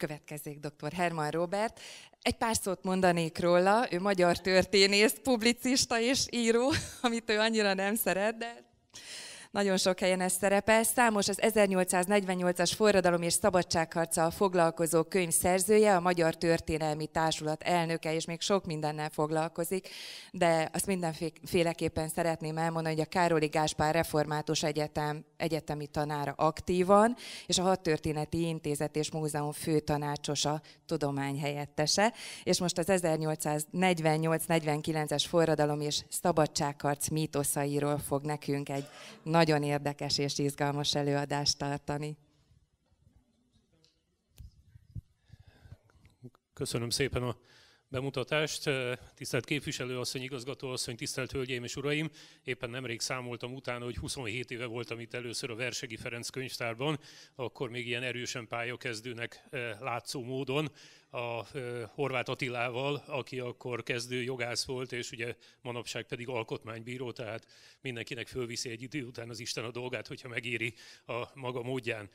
Következzék dr. Herman Robert. Egy pár szót mondanék róla, ő magyar történész, publicista és író, amit ő annyira nem szeret, de nagyon sok helyen ez szerepel. Számos az 1848-as forradalom és szabadságharccal foglalkozó könyv szerzője, a Magyar Történelmi Társulat elnöke, és még sok mindennel foglalkozik, de azt mindenféleképpen szeretném elmondani, hogy a Károli Gáspár Református Egyetem egyetemi tanára aktívan, és a Hadtörténeti Intézet és Múzeum főtanácsosa, tudományhelyettese, és most az 1848-49-es forradalom és szabadságharc mítoszairól fog nekünk egy nagy nagyon érdekes és izgalmas előadást tartani. Köszönöm szépen a bemutatást. Tisztelt képviselő asszony, igazgató asszony, tisztelt hölgyeim és uraim! Éppen nemrég számoltam utána, hogy 27 éve voltam itt először a Versegi Ferenc könyvtárban, akkor még ilyen erősen pályakezdőnek látszó módon a Horváth Attilával, aki akkor kezdő jogász volt, és ugye manapság pedig alkotmánybíró, tehát mindenkinek fölviszi egy idő után az Isten a dolgát, hogyha megéri a maga módján.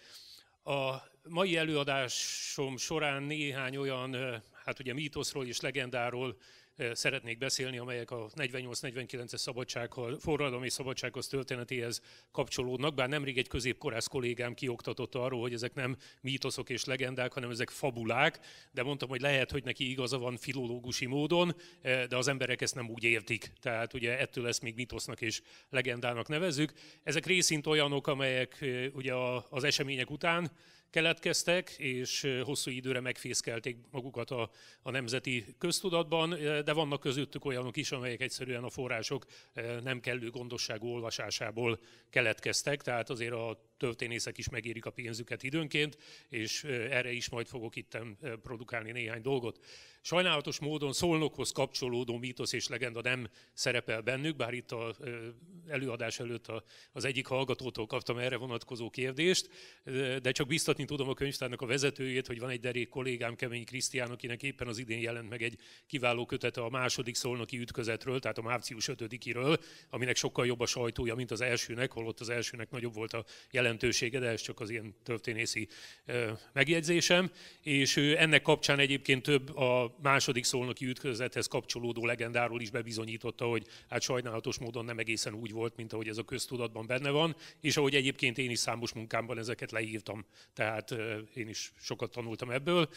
A mai előadásom során néhány olyan hát ugye mítoszról és legendáról eh, szeretnék beszélni, amelyek a 48-49-es szabadsághoz, és szabadsághoz történetéhez kapcsolódnak, bár nemrég egy középkorász kollégám kioktatott arról, hogy ezek nem mítoszok és legendák, hanem ezek fabulák, de mondtam, hogy lehet, hogy neki igaza van filológusi módon, eh, de az emberek ezt nem úgy értik. Tehát ugye ettől lesz még mítosznak és legendának nevezzük. Ezek részint olyanok, amelyek eh, ugye az események után keletkeztek, és hosszú időre megfészkelték magukat a, a nemzeti köztudatban, de vannak közöttük olyanok is, amelyek egyszerűen a források nem kellő gondosságú olvasásából keletkeztek, tehát azért a történészek is megérik a pénzüket időnként, és erre is majd fogok itt produkálni néhány dolgot. Sajnálatos módon szolnokhoz kapcsolódó mítosz és legenda nem szerepel bennük, bár itt az előadás előtt az egyik hallgatótól kaptam erre vonatkozó kérdést, de csak biztatni tudom a könyvtárnak a vezetőjét, hogy van egy derék kollégám, Kemény Krisztián, akinek éppen az idén jelent meg egy kiváló kötete a második szolnoki ütközetről, tehát a március 5-iről, aminek sokkal jobb a sajtója, mint az elsőnek, holott az elsőnek nagyobb volt a jelen jelentősége, de ez csak az ilyen történészi megjegyzésem, és ennek kapcsán egyébként több a második szolnoki ütközethez kapcsolódó legendáról is bebizonyította, hogy hát sajnálatos módon nem egészen úgy volt, mint ahogy ez a köztudatban benne van, és ahogy egyébként én is számos munkámban ezeket leírtam, tehát én is sokat tanultam ebből.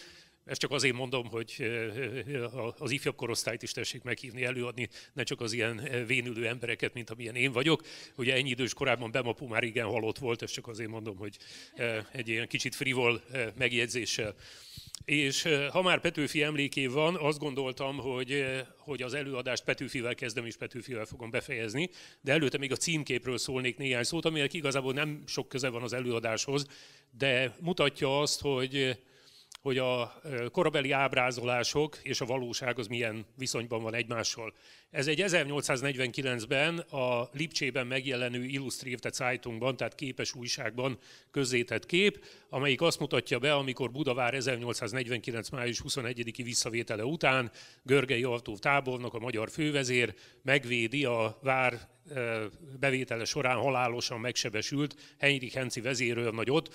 Ezt csak azért mondom, hogy eh, eh, az ifjabb korosztályt is tessék meghívni, előadni, ne csak az ilyen eh, vénülő embereket, mint amilyen én vagyok. Ugye ennyi idős korábban Bemapu már igen halott volt, ezt csak azért mondom, hogy egy ilyen kicsit frivol megjegyzéssel. És ha már Petőfi emléké van, azt gondoltam, hogy, hogy az előadást Petőfivel kezdem és Petőfivel fogom befejezni, de előtte még a címképről szólnék néhány szót, aminek igazából nem sok köze van az előadáshoz, de mutatja azt, hogy hogy a korabeli ábrázolások és a valóság az milyen viszonyban van egymással. Ez egy 1849-ben a Lipcsében megjelenő Illustrierte Zeitungban, tehát képes újságban közzétett kép, amelyik azt mutatja be, amikor Budavár 1849. május 21-i visszavétele után Görgei Artóv tábornok, a magyar fővezér megvédi a vár bevétele során halálosan megsebesült Heinrich Henci nagyot,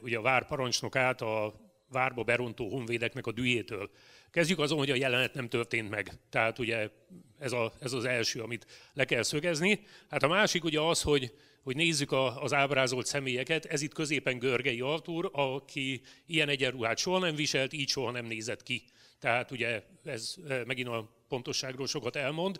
ugye a vár parancsnokát a várba berontó honvédeknek a dühétől. Kezdjük azon, hogy a jelenet nem történt meg. Tehát ugye ez, a, ez az első, amit le kell szögezni. Hát a másik ugye az, hogy, hogy nézzük a, az ábrázolt személyeket. Ez itt középen Görgei Artúr, aki ilyen egyenruhát soha nem viselt, így soha nem nézett ki. Tehát ugye ez eh, megint a pontosságról sokat elmond.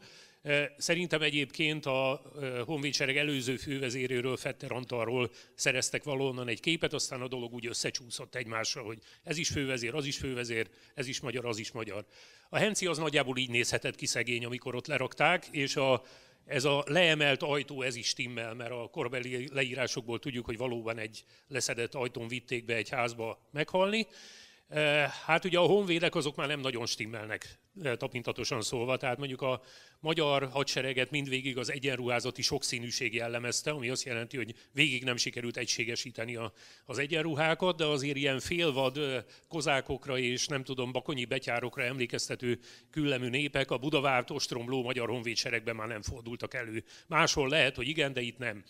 Szerintem egyébként a honvédsereg előző fővezéréről, Fetter Antalról szereztek valóban egy képet, aztán a dolog úgy összecsúszott egymásra, hogy ez is fővezér, az is fővezér, ez is magyar, az is magyar. A Henci az nagyjából így nézhetett ki szegény, amikor ott lerakták, és a, ez a leemelt ajtó, ez is timmel, mert a korbeli leírásokból tudjuk, hogy valóban egy leszedett ajtón vitték be egy házba meghalni, Hát ugye a honvédek azok már nem nagyon stimmelnek, tapintatosan szólva. Tehát mondjuk a magyar hadsereget mindvégig az egyenruházati sokszínűség jellemezte, ami azt jelenti, hogy végig nem sikerült egységesíteni a, az egyenruhákat, de azért ilyen félvad kozákokra és nem tudom, bakonyi betyárokra emlékeztető küllemű népek a Budavárt ostromló magyar honvédseregben már nem fordultak elő. Máshol lehet, hogy igen, de itt nem.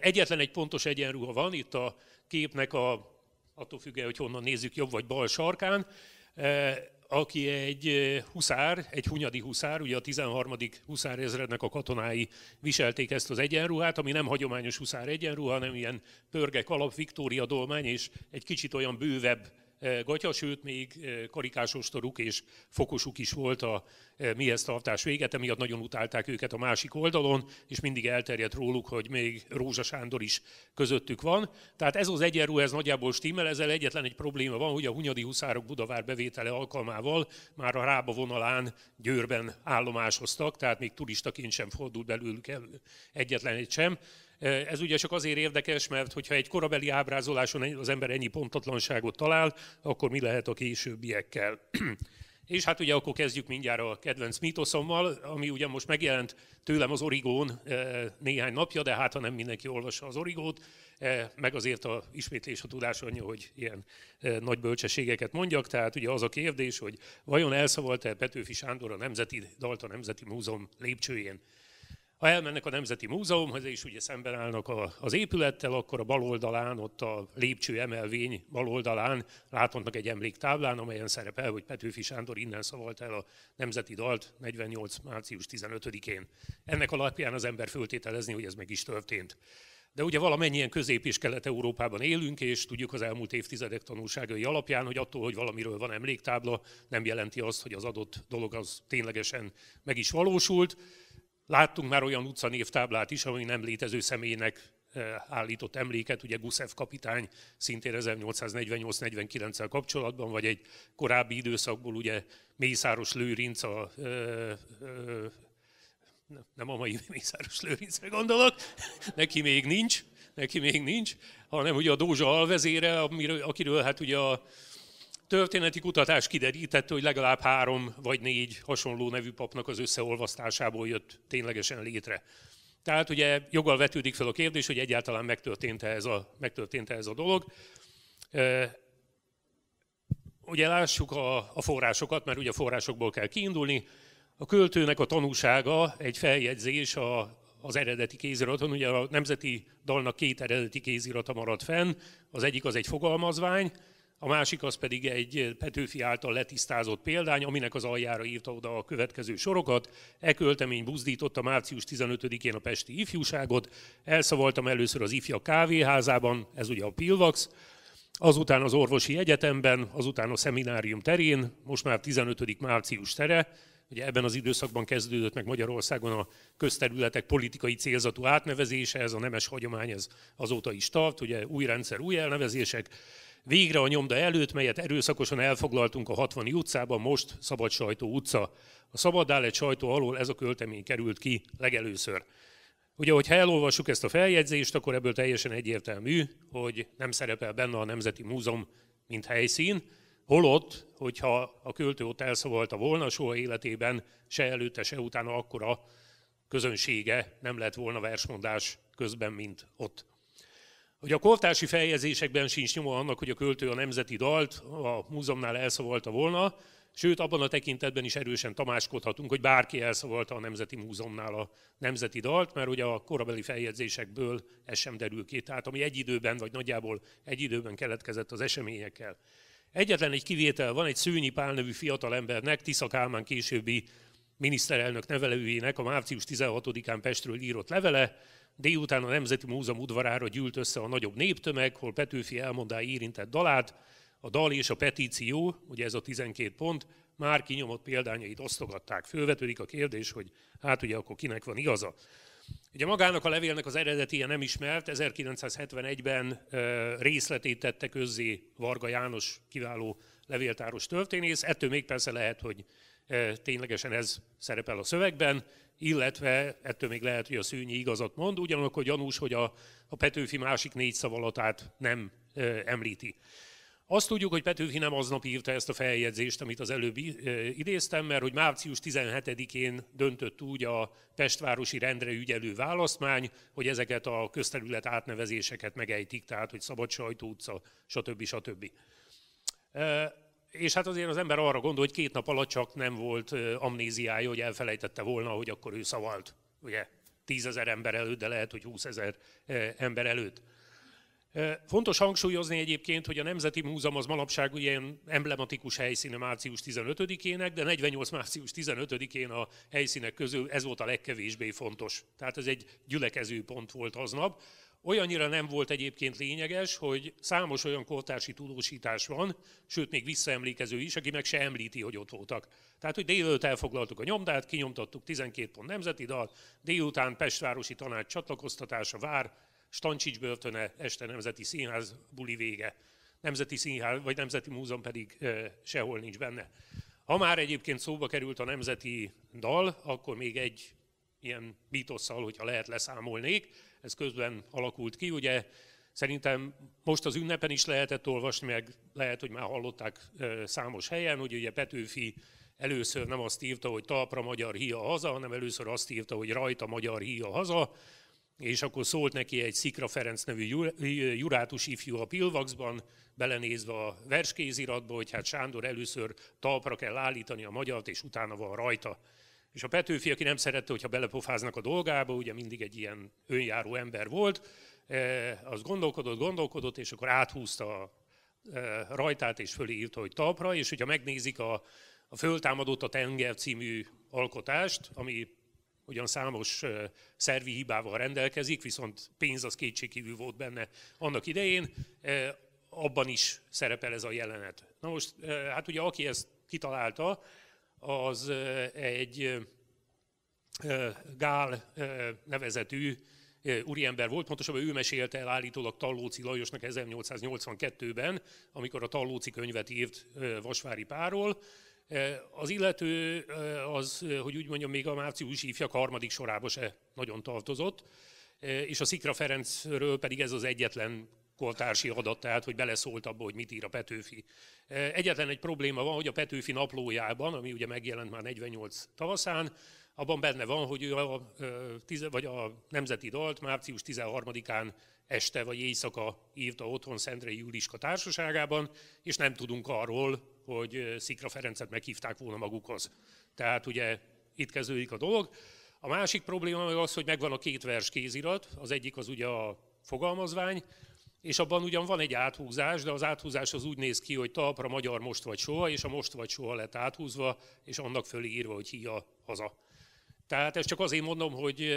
Egyetlen egy pontos egyenruha van, itt a képnek a attól függően, hogy honnan nézzük, jobb vagy bal sarkán, e, aki egy e, huszár, egy hunyadi huszár, ugye a 13. huszár ezrednek a katonái viselték ezt az egyenruhát, ami nem hagyományos huszár egyenruha, hanem ilyen pörgek alap, Viktória dolmány, és egy kicsit olyan bővebb gatya, sőt még karikás ostoruk és fokosuk is volt a mihez tartás véget, emiatt nagyon utálták őket a másik oldalon, és mindig elterjedt róluk, hogy még Rózsa Sándor is közöttük van. Tehát ez az egyenrú, ez nagyjából stimmel, ezzel egyetlen egy probléma van, hogy a Hunyadi Huszárok Budavár bevétele alkalmával már a Rába vonalán Győrben állomásoztak, tehát még turistaként sem fordult belőlük elő egyetlen egy sem. Ez ugye csak azért érdekes, mert hogyha egy korabeli ábrázoláson az ember ennyi pontatlanságot talál, akkor mi lehet a későbbiekkel? És hát ugye akkor kezdjük mindjárt a kedvenc mítoszommal, ami ugye most megjelent tőlem az Origón néhány napja, de hát ha nem mindenki olvassa az Origót, meg azért a ismétlés a tudás annyi, hogy ilyen nagy bölcsességeket mondjak. Tehát ugye az a kérdés, hogy vajon elszavalt-e Petőfi Sándor a Nemzeti Dalt a Nemzeti Múzeum lépcsőjén? Ha elmennek a Nemzeti Múzeumhoz, és ugye szemben állnak az épülettel, akkor a bal oldalán, ott a lépcső emelvény bal oldalán láthatnak egy emléktáblán, amelyen szerepel, hogy Petőfi Sándor innen szavalt el a Nemzeti Dalt 48. március 15-én. Ennek alapján az ember föltételezni, hogy ez meg is történt. De ugye valamennyien közép- és kelet-európában élünk, és tudjuk az elmúlt évtizedek tanulságai alapján, hogy attól, hogy valamiről van emléktábla, nem jelenti azt, hogy az adott dolog az ténylegesen meg is valósult. Láttunk már olyan utcanévtáblát is, ami nem létező személynek eh, állított emléket, ugye Gusev kapitány szintén 1848-49-el kapcsolatban, vagy egy korábbi időszakból ugye Mészáros Lőrinc a ö, eh, ö, eh, nem a mai Mészáros Lőrincre gondolok, neki még nincs, neki még nincs, hanem ugye a Dózsa alvezére, amiről, akiről hát ugye a történeti kutatás kiderítette, hogy legalább három vagy négy hasonló nevű papnak az összeolvasztásából jött ténylegesen létre. Tehát ugye joggal vetődik fel a kérdés, hogy egyáltalán megtörtént-e ez a, megtörtént-e ez a dolog. Ugye lássuk a, a forrásokat, mert ugye a forrásokból kell kiindulni. A költőnek a tanúsága egy feljegyzés a, az eredeti kéziraton. Ugye a Nemzeti Dalnak két eredeti kézirata maradt fenn, az egyik az egy fogalmazvány, a másik az pedig egy Petőfi által letisztázott példány, aminek az aljára írta oda a következő sorokat. E költemény buzdította március 15-én a pesti ifjúságot, elszavaltam először az ifja kávéházában, ez ugye a Pilvax, azután az orvosi egyetemben, azután a szeminárium terén, most már 15. március tere, ugye ebben az időszakban kezdődött meg Magyarországon a közterületek politikai célzatú átnevezése, ez a nemes hagyomány ez azóta is tart, ugye új rendszer, új elnevezések, végre a nyomda előtt, melyet erőszakosan elfoglaltunk a 60 utcában, most Szabad Sajtó utca. A Szabad egy sajtó alól ez a költemény került ki legelőször. Ugye, hogyha elolvassuk ezt a feljegyzést, akkor ebből teljesen egyértelmű, hogy nem szerepel benne a Nemzeti Múzeum, mint helyszín, holott, hogyha a költő ott elszavalta volna, soha életében se előtte, se utána akkora közönsége nem lett volna versmondás közben, mint ott hogy a kortási feljezésekben sincs nyoma annak, hogy a költő a nemzeti dalt a múzeumnál elszavalta volna, sőt abban a tekintetben is erősen tamáskodhatunk, hogy bárki elszavalta a Nemzeti Múzeumnál a nemzeti dalt, mert ugye a korabeli feljegyzésekből ez sem derül ki, tehát ami egy időben, vagy nagyjából egy időben keletkezett az eseményekkel. Egyetlen egy kivétel van, egy Szőnyi Pál nevű fiatalembernek, Tisza Kálmán későbbi miniszterelnök nevelőjének a március 16-án Pestről írott levele, Délután a Nemzeti Múzeum udvarára gyűlt össze a nagyobb néptömeg, hol Petőfi elmondá érintett dalát, a dal és a petíció, ugye ez a 12 pont, már kinyomott példányait osztogatták. Fölvetődik a kérdés, hogy hát ugye akkor kinek van igaza. Ugye magának a levélnek az eredetije nem ismert, 1971-ben részletét tette közzé Varga János kiváló levéltáros történész. Ettől még persze lehet, hogy e, ténylegesen ez szerepel a szövegben, illetve ettől még lehet, hogy a szűnyi igazat mond, ugyanakkor gyanús, hogy a, a Petőfi másik négy szavalatát nem e, említi. Azt tudjuk, hogy Petőfi nem aznap írta ezt a feljegyzést, amit az előbb e, idéztem, mert hogy március 17-én döntött úgy a Pestvárosi rendre ügyelő választmány, hogy ezeket a közterület átnevezéseket megejtik, tehát hogy Szabad Sajtó utca, stb. stb. stb. És hát azért az ember arra gondol, hogy két nap alatt csak nem volt amnéziája, hogy elfelejtette volna, hogy akkor ő szavalt. Ugye tízezer ember előtt, de lehet, hogy 20 ezer ember előtt. Fontos hangsúlyozni egyébként, hogy a Nemzeti Múzeum az manapság ilyen emblematikus helyszíne március 15-ének, de 48 március 15-én a helyszínek közül ez volt a legkevésbé fontos. Tehát ez egy gyülekező pont volt aznap. Olyannyira nem volt egyébként lényeges, hogy számos olyan kortársi tudósítás van, sőt még visszaemlékező is, aki meg se említi, hogy ott voltak. Tehát, hogy délőtt elfoglaltuk a nyomdát, kinyomtattuk 12 pont nemzeti dal, délután Pestvárosi Tanács csatlakoztatása vár, Stancsics börtöne, este Nemzeti Színház buli vége. Nemzeti Színház, vagy Nemzeti Múzeum pedig e, sehol nincs benne. Ha már egyébként szóba került a nemzeti dal, akkor még egy ilyen mítosszal, hogyha lehet, leszámolnék ez közben alakult ki. Ugye szerintem most az ünnepen is lehetett olvasni, meg lehet, hogy már hallották számos helyen, hogy ugye Petőfi először nem azt írta, hogy talpra magyar híja haza, hanem először azt írta, hogy rajta magyar híja haza, és akkor szólt neki egy Szikra Ferenc nevű jurátus ifjú a Pilvaxban, belenézve a verskéziratba, hogy hát Sándor először talpra kell állítani a magyart, és utána van rajta. És a Petőfi, aki nem szerette, hogyha belepofáznak a dolgába, ugye mindig egy ilyen önjáró ember volt, e, az gondolkodott, gondolkodott, és akkor áthúzta a e, rajtát, és fölé írta, hogy talpra, és hogyha megnézik a, a Föltámadott a tenger című alkotást, ami ugyan számos e, szervi hibával rendelkezik, viszont pénz az kétségkívül volt benne annak idején, abban is szerepel ez a jelenet. Na most, hát ugye aki ezt kitalálta, az egy Gál nevezetű úriember volt, pontosabban ő mesélte el állítólag Tallóci Lajosnak 1882-ben, amikor a Tallóci könyvet írt Vasvári Páról. Az illető az, hogy úgy mondjam, még a márciusi ifjak harmadik sorába se nagyon tartozott, és a Szikra Ferencről pedig ez az egyetlen kortársi adat, tehát hogy beleszólt abba, hogy mit ír a Petőfi. E, egyetlen egy probléma van, hogy a Petőfi naplójában, ami ugye megjelent már 48 tavaszán, abban benne van, hogy ő a, e, vagy a nemzeti dalt március 13-án este vagy éjszaka írta otthon Szentrei Juliska társaságában, és nem tudunk arról, hogy e, Szikra Ferencet meghívták volna magukhoz. Tehát ugye itt kezdődik a dolog. A másik probléma az, hogy megvan a két vers kézirat, az egyik az ugye a fogalmazvány, és abban ugyan van egy áthúzás, de az áthúzás az úgy néz ki, hogy talpra magyar most vagy soha, és a most vagy soha lett áthúzva, és annak fölé írva, hogy hia haza. Tehát ezt csak azért mondom, hogy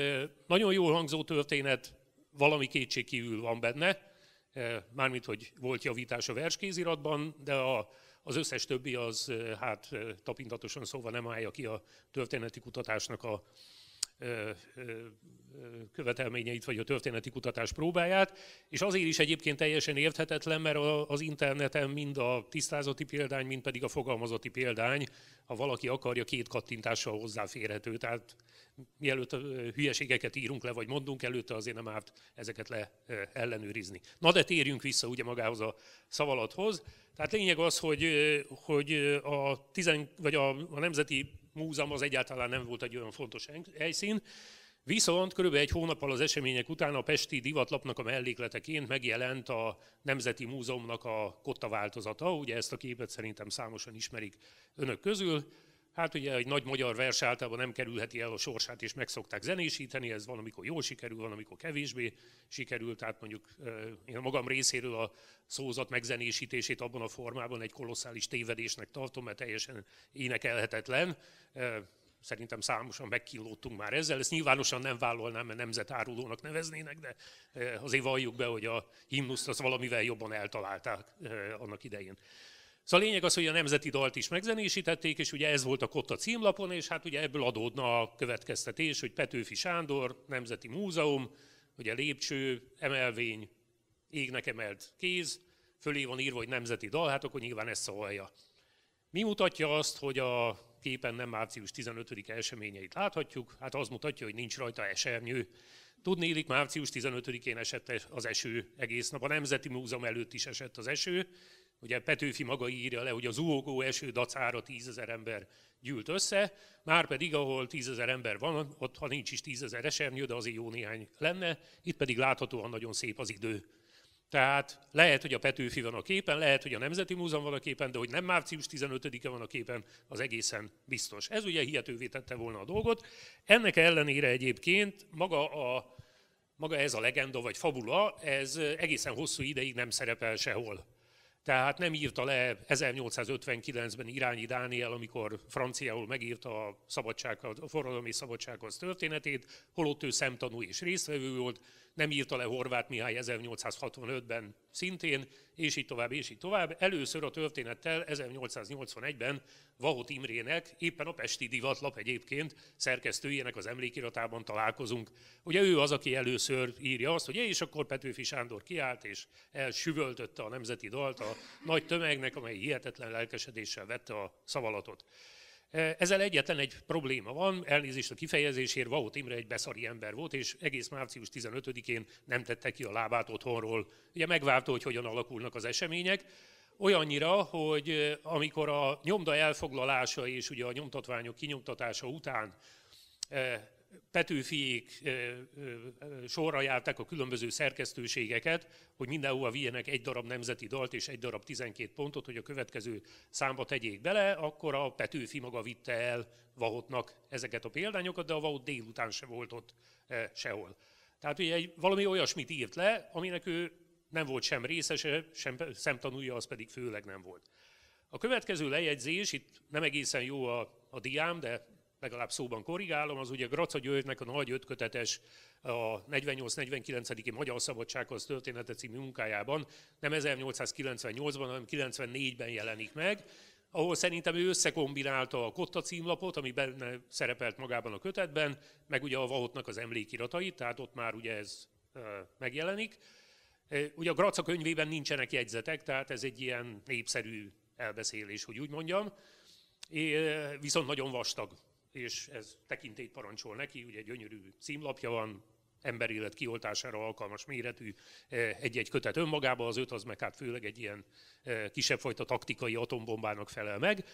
nagyon jól hangzó történet, valami kétség kívül van benne, mármint, hogy volt javítás a verskéziratban, de a, az összes többi az hát tapintatosan szóval nem állja ki a történeti kutatásnak a követelményeit, vagy a történeti kutatás próbáját, és azért is egyébként teljesen érthetetlen, mert az interneten mind a tisztázati példány, mind pedig a fogalmazati példány, ha valaki akarja, két kattintással hozzáférhető. Tehát mielőtt hülyeségeket írunk le, vagy mondunk, előtte azért nem árt ezeket le ellenőrizni. Na de térjünk vissza ugye magához a szavalathoz. Tehát lényeg az, hogy, hogy a, tizen, vagy a, a nemzeti múzeum az egyáltalán nem volt egy olyan fontos helyszín, Viszont körülbelül egy hónappal az események után a Pesti divatlapnak a mellékleteként megjelent a Nemzeti Múzeumnak a kotta változata. Ugye ezt a képet szerintem számosan ismerik önök közül. Hát ugye egy nagy magyar vers általában nem kerülheti el a sorsát, és meg szokták zenésíteni, ez valamikor jól sikerül, valamikor kevésbé sikerült. tehát mondjuk én magam részéről a szózat megzenésítését abban a formában egy kolosszális tévedésnek tartom, mert teljesen énekelhetetlen. Szerintem számosan megkillódtunk már ezzel, ezt nyilvánosan nem vállalnám, mert nemzetárulónak neveznének, de azért valljuk be, hogy a himnuszt az valamivel jobban eltalálták annak idején. Szóval a lényeg az, hogy a nemzeti dalt is megzenésítették, és ugye ez volt a Kotta címlapon, és hát ugye ebből adódna a következtetés, hogy Petőfi Sándor, Nemzeti Múzeum, ugye lépcső, emelvény, égnek emelt kéz, fölé van írva, hogy nemzeti dal, hát akkor nyilván ezt szólja. Mi mutatja azt, hogy a képen nem március 15-e eseményeit láthatjuk? Hát az mutatja, hogy nincs rajta esernyő. Tudnélik, március 15-én esett az eső egész nap. A Nemzeti Múzeum előtt is esett az eső, Ugye Petőfi maga írja le, hogy az zúgó eső dacára tízezer ember gyűlt össze, már pedig ahol tízezer ember van, ott ha nincs is tízezer esernyő, de azért jó néhány lenne, itt pedig láthatóan nagyon szép az idő. Tehát lehet, hogy a Petőfi van a képen, lehet, hogy a Nemzeti Múzeum van a képen, de hogy nem március 15-e van a képen, az egészen biztos. Ez ugye hihetővé tette volna a dolgot. Ennek ellenére egyébként maga, a, maga ez a legenda vagy fabula, ez egészen hosszú ideig nem szerepel sehol. Tehát nem írta le 1859-ben Irányi Dániel, amikor franciául megírta a, szabadság, a forradalmi szabadsághoz történetét, holott ő szemtanú és résztvevő volt, nem írta le Horváth Mihály 1865-ben szintén, és így tovább, és így tovább. Először a történettel 1881-ben Vahot Imrének, éppen a Pesti Divatlap egyébként szerkesztőjének az emlékiratában találkozunk. Ugye ő az, aki először írja azt, hogy és akkor Petőfi Sándor kiállt, és elsüvöltötte a nemzeti dalt a nagy tömegnek, amely hihetetlen lelkesedéssel vette a szavalatot. Eh, ezzel egyetlen egy probléma van, elnézést a kifejezésért, Vaut Imre egy beszari ember volt, és egész március 15-én nem tette ki a lábát otthonról. Ugye megvárta, hogy hogyan alakulnak az események, olyannyira, hogy eh, amikor a nyomda elfoglalása és ugye a nyomtatványok kinyomtatása után eh, Petőfiék sorra járták a különböző szerkesztőségeket, hogy mindenhova vigyenek egy darab nemzeti dalt és egy darab 12 pontot, hogy a következő számba tegyék bele, akkor a Petőfi maga vitte el Vahotnak ezeket a példányokat, de a Vahot délután se volt ott sehol. Tehát ugye egy, valami olyasmit írt le, aminek ő nem volt sem részese, sem szemtanúja, az pedig főleg nem volt. A következő lejegyzés, itt nem egészen jó a, a diám, de legalább szóban korrigálom, az ugye Graca Győrnek a nagy ötkötetes, a 48-49. Magyar Szabadsághoz története című munkájában, nem 1898-ban, hanem 94-ben jelenik meg, ahol szerintem ő összekombinálta a Kotta címlapot, ami benne szerepelt magában a kötetben, meg ugye a Vahotnak az emlékiratait, tehát ott már ugye ez megjelenik. Ugye a Graca könyvében nincsenek jegyzetek, tehát ez egy ilyen népszerű elbeszélés, hogy úgy mondjam, viszont nagyon vastag és ez tekintélyt parancsol neki, ugye gyönyörű címlapja van, élet kioltására alkalmas méretű eh, egy-egy kötet önmagába, az öt az meg hát főleg egy ilyen eh, kisebb fajta taktikai atombombának felel meg.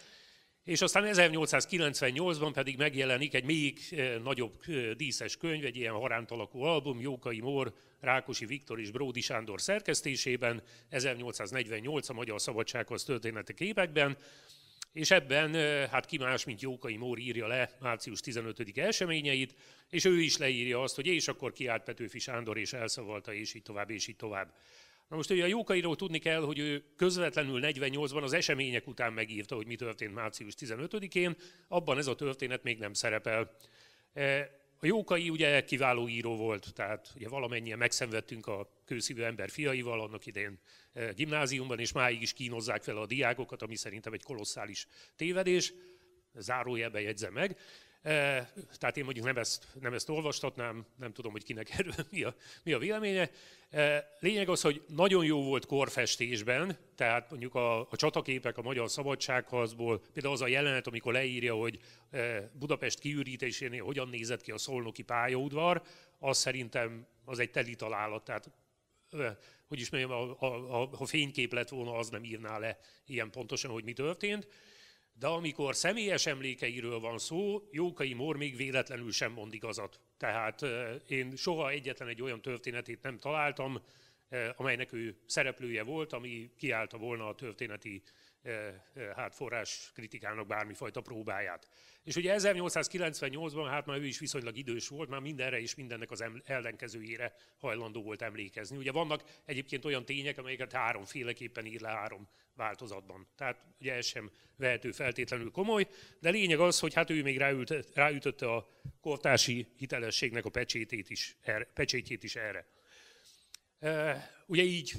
És aztán 1898-ban pedig megjelenik egy még eh, nagyobb díszes könyv, egy ilyen haránt alakú album, Jókai Mór, Rákosi Viktor és Bródi Sándor szerkesztésében, 1848 a Magyar Szabadsághoz története képekben, és ebben hát ki más, mint Jókai Mór írja le március 15-i eseményeit, és ő is leírja azt, hogy és akkor kiállt Petőfi Sándor, és elszavalta, és így tovább, és így tovább. Na most ugye a Jókairól tudni kell, hogy ő közvetlenül 48-ban az események után megírta, hogy mi történt március 15-én, abban ez a történet még nem szerepel. E, a Jókai ugye kiváló író volt, tehát ugye valamennyien megszenvedtünk a kőszívű ember fiaival, annak idején eh, gimnáziumban, és máig is kínozzák fel a diákokat, ami szerintem egy kolosszális tévedés, zárójelbe jegyzem meg. Eh, tehát én mondjuk nem ezt, nem ezt olvastatnám, nem tudom, hogy kinek erről mi a, mi a véleménye. Eh, lényeg az, hogy nagyon jó volt korfestésben, tehát mondjuk a, a csataképek a magyar szabadságharcból, például az a jelenet, amikor leírja, hogy Budapest kiürítésénél hogyan nézett ki a szolnoki pályaudvar, az szerintem az egy teli találat, tehát hogy is mondjam, a, a, a, ha fénykép lett volna, az nem írná le ilyen pontosan, hogy mi történt. De amikor személyes emlékeiről van szó, Jókai Mór még véletlenül sem mond igazat. Tehát én soha egyetlen egy olyan történetét nem találtam, amelynek ő szereplője volt, ami kiállta volna a történeti hát forrás kritikának bármifajta próbáját. És ugye 1898-ban hát már ő is viszonylag idős volt, már mindenre és mindennek az ellenkezőjére hajlandó volt emlékezni. Ugye vannak egyébként olyan tények, amelyeket háromféleképpen ír le három változatban. Tehát ugye ez sem vehető feltétlenül komoly, de lényeg az, hogy hát ő még ráült, ráütötte a kortási hitelességnek a pecsétét is, erre, pecsétjét is erre. ugye így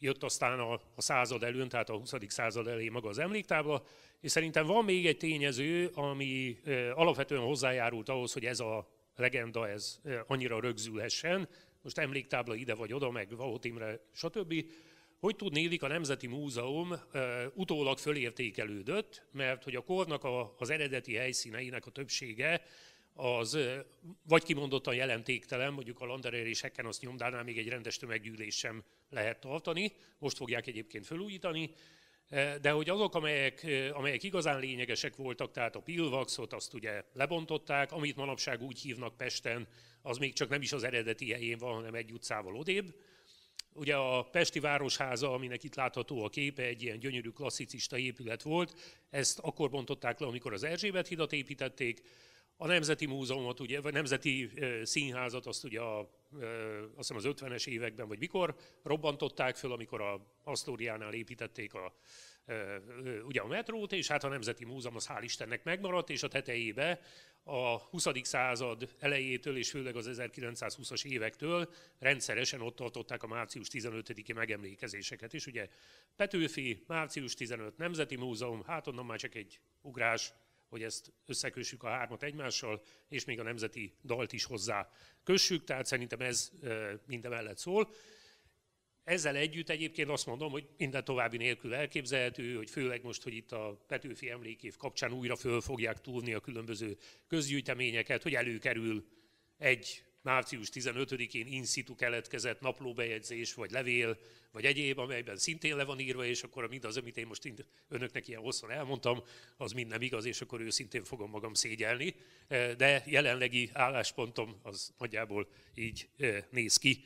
jött aztán a, a század előn, tehát a 20. század elé maga az emléktábla, és szerintem van még egy tényező, ami alapvetően hozzájárult ahhoz, hogy ez a legenda ez annyira rögzülhessen, most emléktábla ide vagy oda, meg Vahot Imre, stb., hogy tudnélik, a Nemzeti Múzeum utólag fölértékelődött, mert hogy a kornak a, az eredeti helyszíneinek a többsége az vagy kimondottan jelentéktelen, mondjuk a Landerer és Hekkenasz nyomdánál még egy rendes tömeggyűlés sem lehet tartani, most fogják egyébként felújítani, de hogy azok, amelyek, amelyek igazán lényegesek voltak, tehát a Pilvaxot, azt ugye lebontották, amit manapság úgy hívnak Pesten, az még csak nem is az eredeti helyén van, hanem egy utcával odébb. Ugye a Pesti Városháza, aminek itt látható a képe, egy ilyen gyönyörű klasszicista épület volt, ezt akkor bontották le, amikor az Erzsébet hidat építették, a Nemzeti Múzeumot, ugye, vagy Nemzeti Színházat, azt ugye a, azt hiszem az 50-es években, vagy mikor robbantották föl, amikor a Asztóriánál építették a, ugye a metrót, és hát a Nemzeti Múzeum az hál' Istennek megmaradt, és a tetejébe a 20. század elejétől és főleg az 1920-as évektől rendszeresen ott tartották a március 15-i megemlékezéseket is. Ugye Petőfi, március 15, Nemzeti Múzeum, hát onnan már csak egy ugrás hogy ezt összekössük a hármat egymással, és még a nemzeti dalt is hozzá kössük, tehát szerintem ez mellett szól. Ezzel együtt egyébként azt mondom, hogy minden további nélkül elképzelhető, hogy főleg most, hogy itt a Petőfi emlékév kapcsán újra föl fogják túlni a különböző közgyűjteményeket, hogy előkerül egy március 15-én in situ keletkezett naplóbejegyzés, vagy levél, vagy egyéb, amelyben szintén le van írva, és akkor mindaz, amit én most önöknek ilyen hosszan elmondtam, az mind nem igaz, és akkor őszintén fogom magam szégyelni. Eh, de jelenlegi álláspontom az nagyjából így eh, néz ki.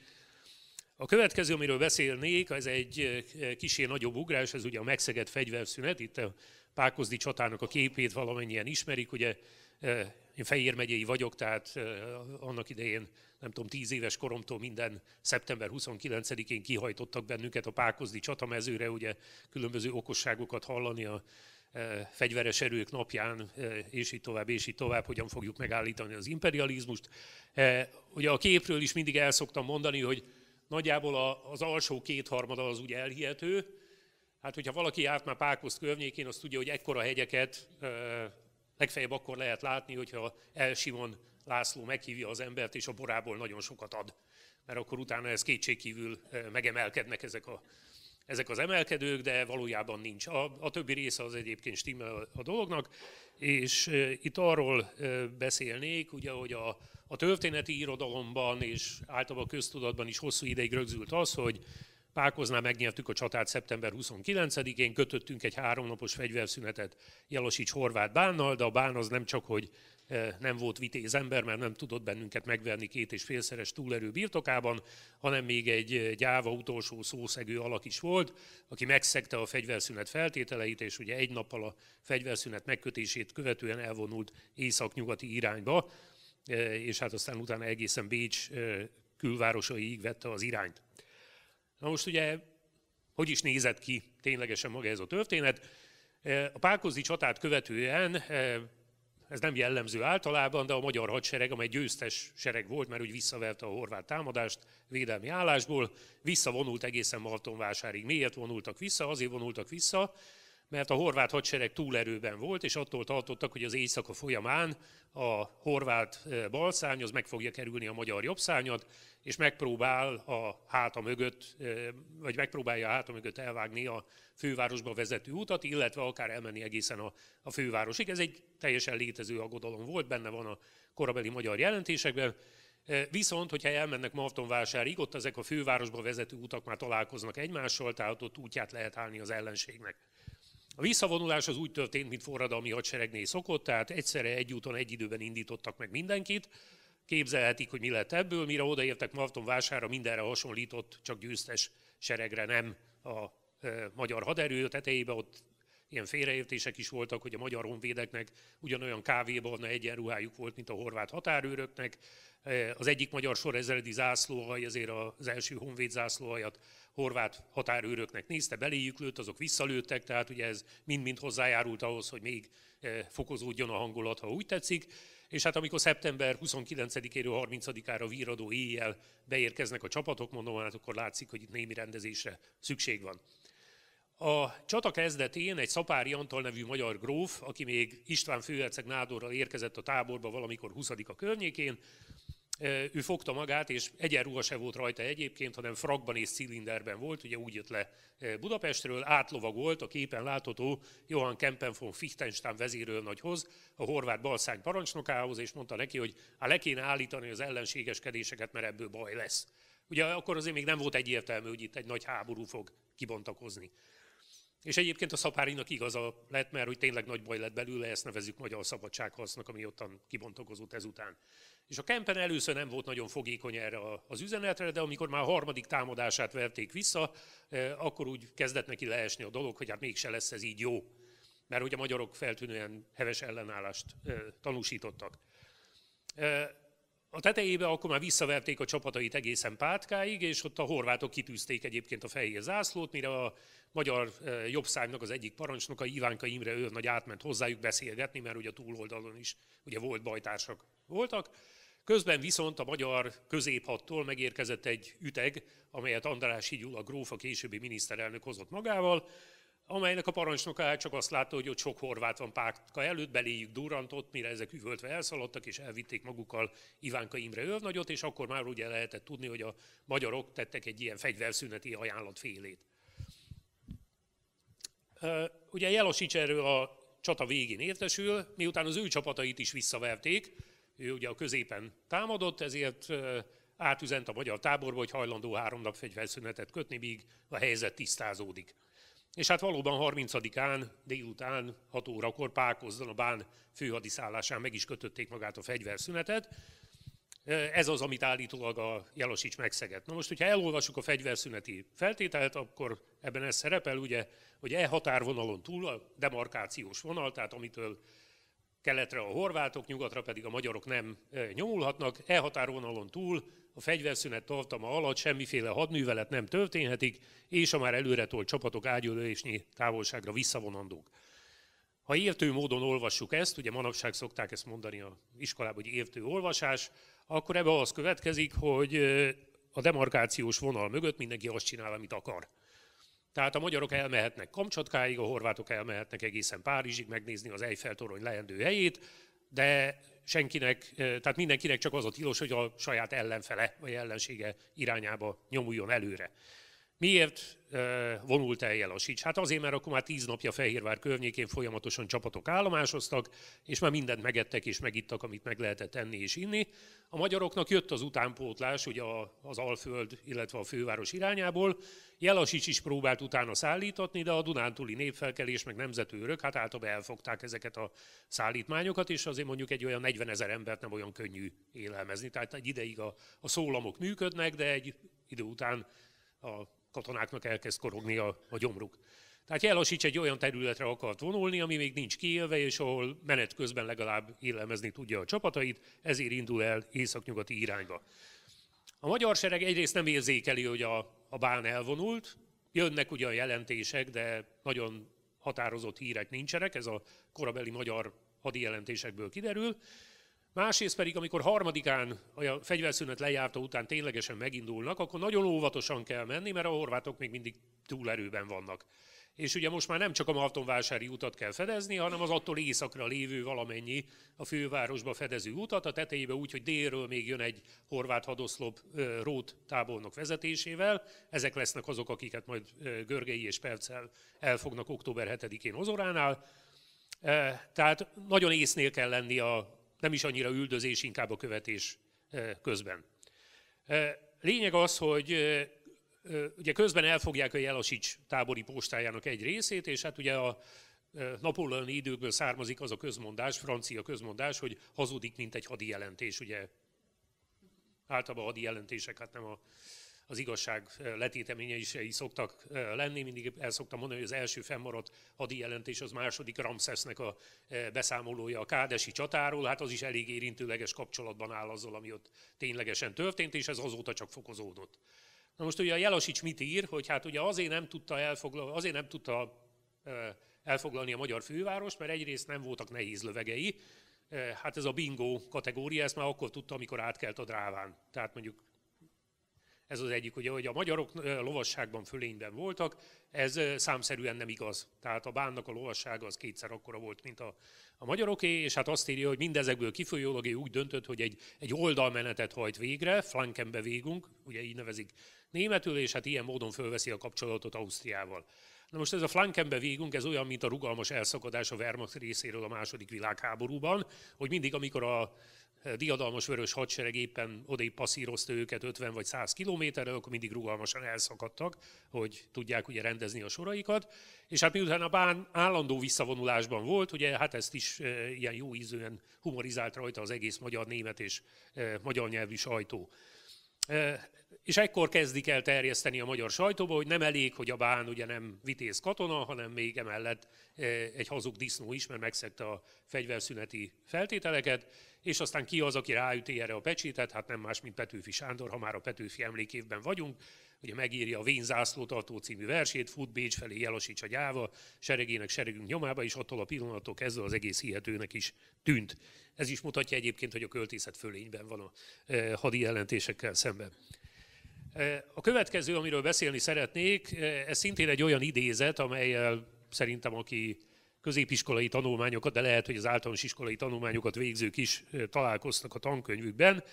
A következő, amiről beszélnék, ez egy eh, kisé nagyobb ugrás, ez ugye a megszegett fegyverszünet, itt a Pákozdi csatának a képét valamennyien ismerik, ugye én Fejér megyei vagyok, tehát annak idején, nem tudom, tíz éves koromtól minden szeptember 29-én kihajtottak bennünket a Pákozdi csatamezőre, ugye különböző okosságokat hallani a fegyveres erők napján, és így tovább, és így tovább, hogyan fogjuk megállítani az imperializmust. Ugye a képről is mindig el szoktam mondani, hogy nagyjából az alsó kétharmada az ugye elhihető, Hát, hogyha valaki járt már Pákoszt környékén, az tudja, hogy ekkora hegyeket legfeljebb akkor lehet látni, hogyha El Simon László meghívja az embert, és a borából nagyon sokat ad. Mert akkor utána ez kétségkívül megemelkednek ezek, a, ezek az emelkedők, de valójában nincs. A, a többi része az egyébként stimmel a, a dolognak, és itt arról beszélnék, ugye, hogy a, a történeti irodalomban és általában a köztudatban is hosszú ideig rögzült az, hogy Pákoznál megnyertük a csatát szeptember 29-én, kötöttünk egy háromnapos fegyverszünetet Jelosics Horváth Bánnal, de a Bán az nem csak, hogy eh, nem volt vitéz ember, mert nem tudott bennünket megverni két és félszeres túlerő birtokában, hanem még egy eh, gyáva utolsó szószegő alak is volt, aki megszegte a fegyverszünet feltételeit, és ugye egy nappal a fegyverszünet megkötését követően elvonult északnyugati irányba, eh, és hát aztán utána egészen Bécs külvárosaiig vette az irányt. Na most ugye, hogy is nézett ki ténylegesen maga ez a történet? E, a Pálkozi csatát követően, e, ez nem jellemző általában, de a magyar hadsereg, amely győztes sereg volt, mert úgy visszaverte a horvát támadást védelmi állásból, visszavonult egészen Martonvásárig. Miért vonultak vissza? Azért vonultak vissza, mert a horvát hadsereg túlerőben volt, és attól tartottak, hogy az éjszaka folyamán a horvát eh, balszárny az meg fogja kerülni a magyar jobbszárnyat, és megpróbál a háta mögött, eh, vagy megpróbálja a háta mögött elvágni a fővárosba vezető utat, illetve akár elmenni egészen a, a fővárosig. Ez egy teljesen létező aggodalom volt, benne van a korabeli magyar jelentésekben. Eh, viszont, hogyha elmennek Martonvásárig, ott ezek a fővárosba vezető utak már találkoznak egymással, tehát ott útját lehet állni az ellenségnek. A visszavonulás az úgy történt, mint forradalmi hadseregnél szokott, tehát egyszerre egy úton, egy időben indítottak meg mindenkit. Képzelhetik, hogy mi lett ebből, mire odaértek Marton vására, mindenre hasonlított, csak győztes seregre nem a magyar haderő tetejébe, ott ilyen félreértések is voltak, hogy a magyar honvédeknek ugyanolyan kávébarna egyenruhájuk volt, mint a horvát határőröknek. Az egyik magyar sorezredi zászlóhaj, azért az első honvéd zászlóhajat horvát határőröknek nézte, beléjük lőtt, azok visszalőttek, tehát ugye ez mind-mind hozzájárult ahhoz, hogy még eh, fokozódjon a hangulat, ha úgy tetszik. És hát amikor szeptember 29-éről 30-ára víradó éjjel beérkeznek a csapatok, mondom, hát akkor látszik, hogy itt némi rendezésre szükség van. A csata kezdetén egy Szapári Antal nevű magyar gróf, aki még István főherceg nádorral érkezett a táborba valamikor 20 a környékén, ő fogta magát, és egyenruha se volt rajta egyébként, hanem frakban és cilinderben volt, ugye úgy jött le Budapestről, átlovagolt a képen látható Johann Kempen von Fichtenstein vezérőrnagyhoz, a horvát balszág parancsnokához, és mondta neki, hogy hát le kéne állítani az ellenségeskedéseket, mert ebből baj lesz. Ugye akkor azért még nem volt egyértelmű, hogy itt egy nagy háború fog kibontakozni. És egyébként a Szapárinak igaza lett, mert hogy tényleg nagy baj lett belőle, ezt nevezzük magyar szabadságharcnak, ami ottan kibontakozott ezután. És a Kempen először nem volt nagyon fogékony erre az üzenetre, de amikor már a harmadik támadását verték vissza, eh, akkor úgy kezdett neki leesni a dolog, hogy hát mégse lesz ez így jó. Mert hogy a magyarok feltűnően heves ellenállást eh, tanúsítottak. Eh, a tetejébe akkor már visszaverték a csapatait egészen Pátkáig, és ott a horvátok kitűzték egyébként a fehér zászlót, mire a magyar eh, jobbszájnak az egyik parancsnoka, Ivánka Imre őrnagy átment hozzájuk beszélgetni, mert ugye a túloldalon is ugye volt bajtársak voltak. Közben viszont a magyar középhattól megérkezett egy üteg, amelyet András Gyula grófa későbbi miniszterelnök hozott magával, amelynek a parancsnoka hát csak azt látta, hogy ott sok horvát van pártka előtt, beléjük durantott, mire ezek üvöltve elszaladtak, és elvitték magukkal Ivánka Imre övnagyot, és akkor már ugye lehetett tudni, hogy a magyarok tettek egy ilyen fegyverszüneti félét. Ugye Jelosics erről a csata végén értesül, miután az ő csapatait is visszaverték, ő ugye a középen támadott, ezért átüzent a magyar táborba, hogy hajlandó három nap fegyverszünetet kötni, míg a helyzet tisztázódik. És hát valóban 30-án délután 6 órakor Pákozdon a Bán főhadiszállásán meg is kötötték magát a fegyverszünetet. Eh, ez az, amit állítólag a Jelosics megszegett. Na most, hogyha elolvassuk a fegyverszüneti feltételt, akkor ebben ez szerepel, ugye, hogy e határvonalon túl a demarkációs vonal, tehát amitől Keletre a horvátok, nyugatra pedig a magyarok nem nyomulhatnak. E határvonalon túl a fegyverszünet tartama alatt semmiféle hadművelet nem történhetik, és a már előre tolt csapatok ágyölésnyi távolságra visszavonandók. Ha értő módon olvassuk ezt, ugye manapság szokták ezt mondani a iskolában, hogy értő olvasás, akkor ebbe az következik, hogy a demarkációs vonal mögött mindenki azt csinál, amit akar. Tehát a magyarok elmehetnek Kamcsatkáig, a horvátok elmehetnek egészen Párizsig megnézni az Eiffel torony leendő helyét, de senkinek, tehát mindenkinek csak az a tilos, hogy a saját ellenfele vagy ellensége irányába nyomuljon előre. Miért vonult el Jelasics? Hát azért, mert akkor már tíz napja Fehérvár környékén folyamatosan csapatok állomásoztak, és már mindent megettek és megittak, amit meg lehetett enni és inni. A magyaroknak jött az utánpótlás ugye az Alföld, illetve a főváros irányából. Jelasics is próbált utána szállítatni, de a Dunántúli népfelkelés meg nemzetőrök, hát általában elfogták ezeket a szállítmányokat, és azért mondjuk egy olyan 40 ezer embert nem olyan könnyű élelmezni. Tehát egy ideig a, a szólamok működnek, de egy idő után a katonáknak elkezd korogni a, a gyomruk. Tehát Jelasics egy olyan területre akart vonulni, ami még nincs kiélve, és ahol menet közben legalább élelmezni tudja a csapatait, ezért indul el északnyugati irányba. A magyar sereg egyrészt nem érzékeli, hogy a, a bán elvonult, jönnek ugye a jelentések, de nagyon határozott hírek nincsenek, ez a korabeli magyar hadi jelentésekből kiderül, Másrészt pedig, amikor harmadikán a fegyverszünet lejárta után ténylegesen megindulnak, akkor nagyon óvatosan kell menni, mert a horvátok még mindig túlerőben vannak. És ugye most már nem csak a Martonvásári utat kell fedezni, hanem az attól északra lévő valamennyi a fővárosba fedező utat, a tetejébe úgy, hogy délről még jön egy horvát hadoszlop Rót tábornok vezetésével. Ezek lesznek azok, akiket majd Görgei és Perccel elfognak október 7-én Ozoránál. Tehát nagyon észnél kell lenni a nem is annyira üldözés, inkább a követés közben. Lényeg az, hogy ugye közben elfogják a Jelasics tábori postájának egy részét, és hát ugye a napóleoni időkből származik az a közmondás, francia közmondás, hogy hazudik, mint egy hadi jelentés, ugye általában a hadi jelentések, hát nem a az igazság letéteménye is szoktak lenni. Mindig el szoktam mondani, hogy az első fennmaradt hadi jelentés az második Ramszesznek a beszámolója a kádesi csatáról. Hát az is elég érintőleges kapcsolatban áll azzal, ami ott ténylegesen történt, és ez azóta csak fokozódott. Na most ugye a Jelasics mit ír, hogy hát ugye azért nem tudta, elfoglalni, azért nem tudta elfoglalni a magyar fővárost, mert egyrészt nem voltak nehéz lövegei, hát ez a bingo kategória, ezt már akkor tudta, amikor átkelt a dráván. Tehát mondjuk ez az egyik, ugye, hogy a magyarok lovasságban fölényben voltak, ez számszerűen nem igaz. Tehát a bánnak a lovassága az kétszer akkora volt, mint a, a magyaroké, és hát azt írja, hogy mindezekből kifolyólag úgy döntött, hogy egy, egy oldalmenetet hajt végre, flankenbe végünk, ugye így nevezik németül, és hát ilyen módon fölveszi a kapcsolatot Ausztriával. Na most ez a flankenbe végünk, ez olyan, mint a rugalmas elszakadás a Wehrmacht részéről a második világháborúban, hogy mindig, amikor a diadalmas vörös hadsereg éppen odébb passzírozta őket 50 vagy 100 kilométerre, akkor mindig rugalmasan elszakadtak, hogy tudják ugye rendezni a soraikat. És hát miután a bán állandó visszavonulásban volt, ugye hát ezt is e, ilyen jó ízűen humorizált rajta az egész magyar, német és e, magyar nyelvű sajtó. E, és ekkor kezdik el terjeszteni a magyar sajtóba, hogy nem elég, hogy a bán ugye nem vitéz katona, hanem még emellett e, egy hazug disznó is, mert megszegte a fegyverszüneti feltételeket, és aztán ki az, aki ráüti erre a pecsétet, hát nem más, mint Petőfi Sándor, ha már a Petőfi emlékévben vagyunk, ugye megírja a Vén zászlótartó című versét, fut Bécs felé jelosíts a gyáva, seregének seregünk nyomába, és attól a pillanattól kezdve az egész hihetőnek is tűnt. Ez is mutatja egyébként, hogy a költészet fölényben van a e, hadi jelentésekkel szemben. A következő, amiről beszélni szeretnék, ez szintén egy olyan idézet, amelyel szerintem aki középiskolai tanulmányokat, de lehet, hogy az általános iskolai tanulmányokat végzők is találkoztak a tankönyvükben.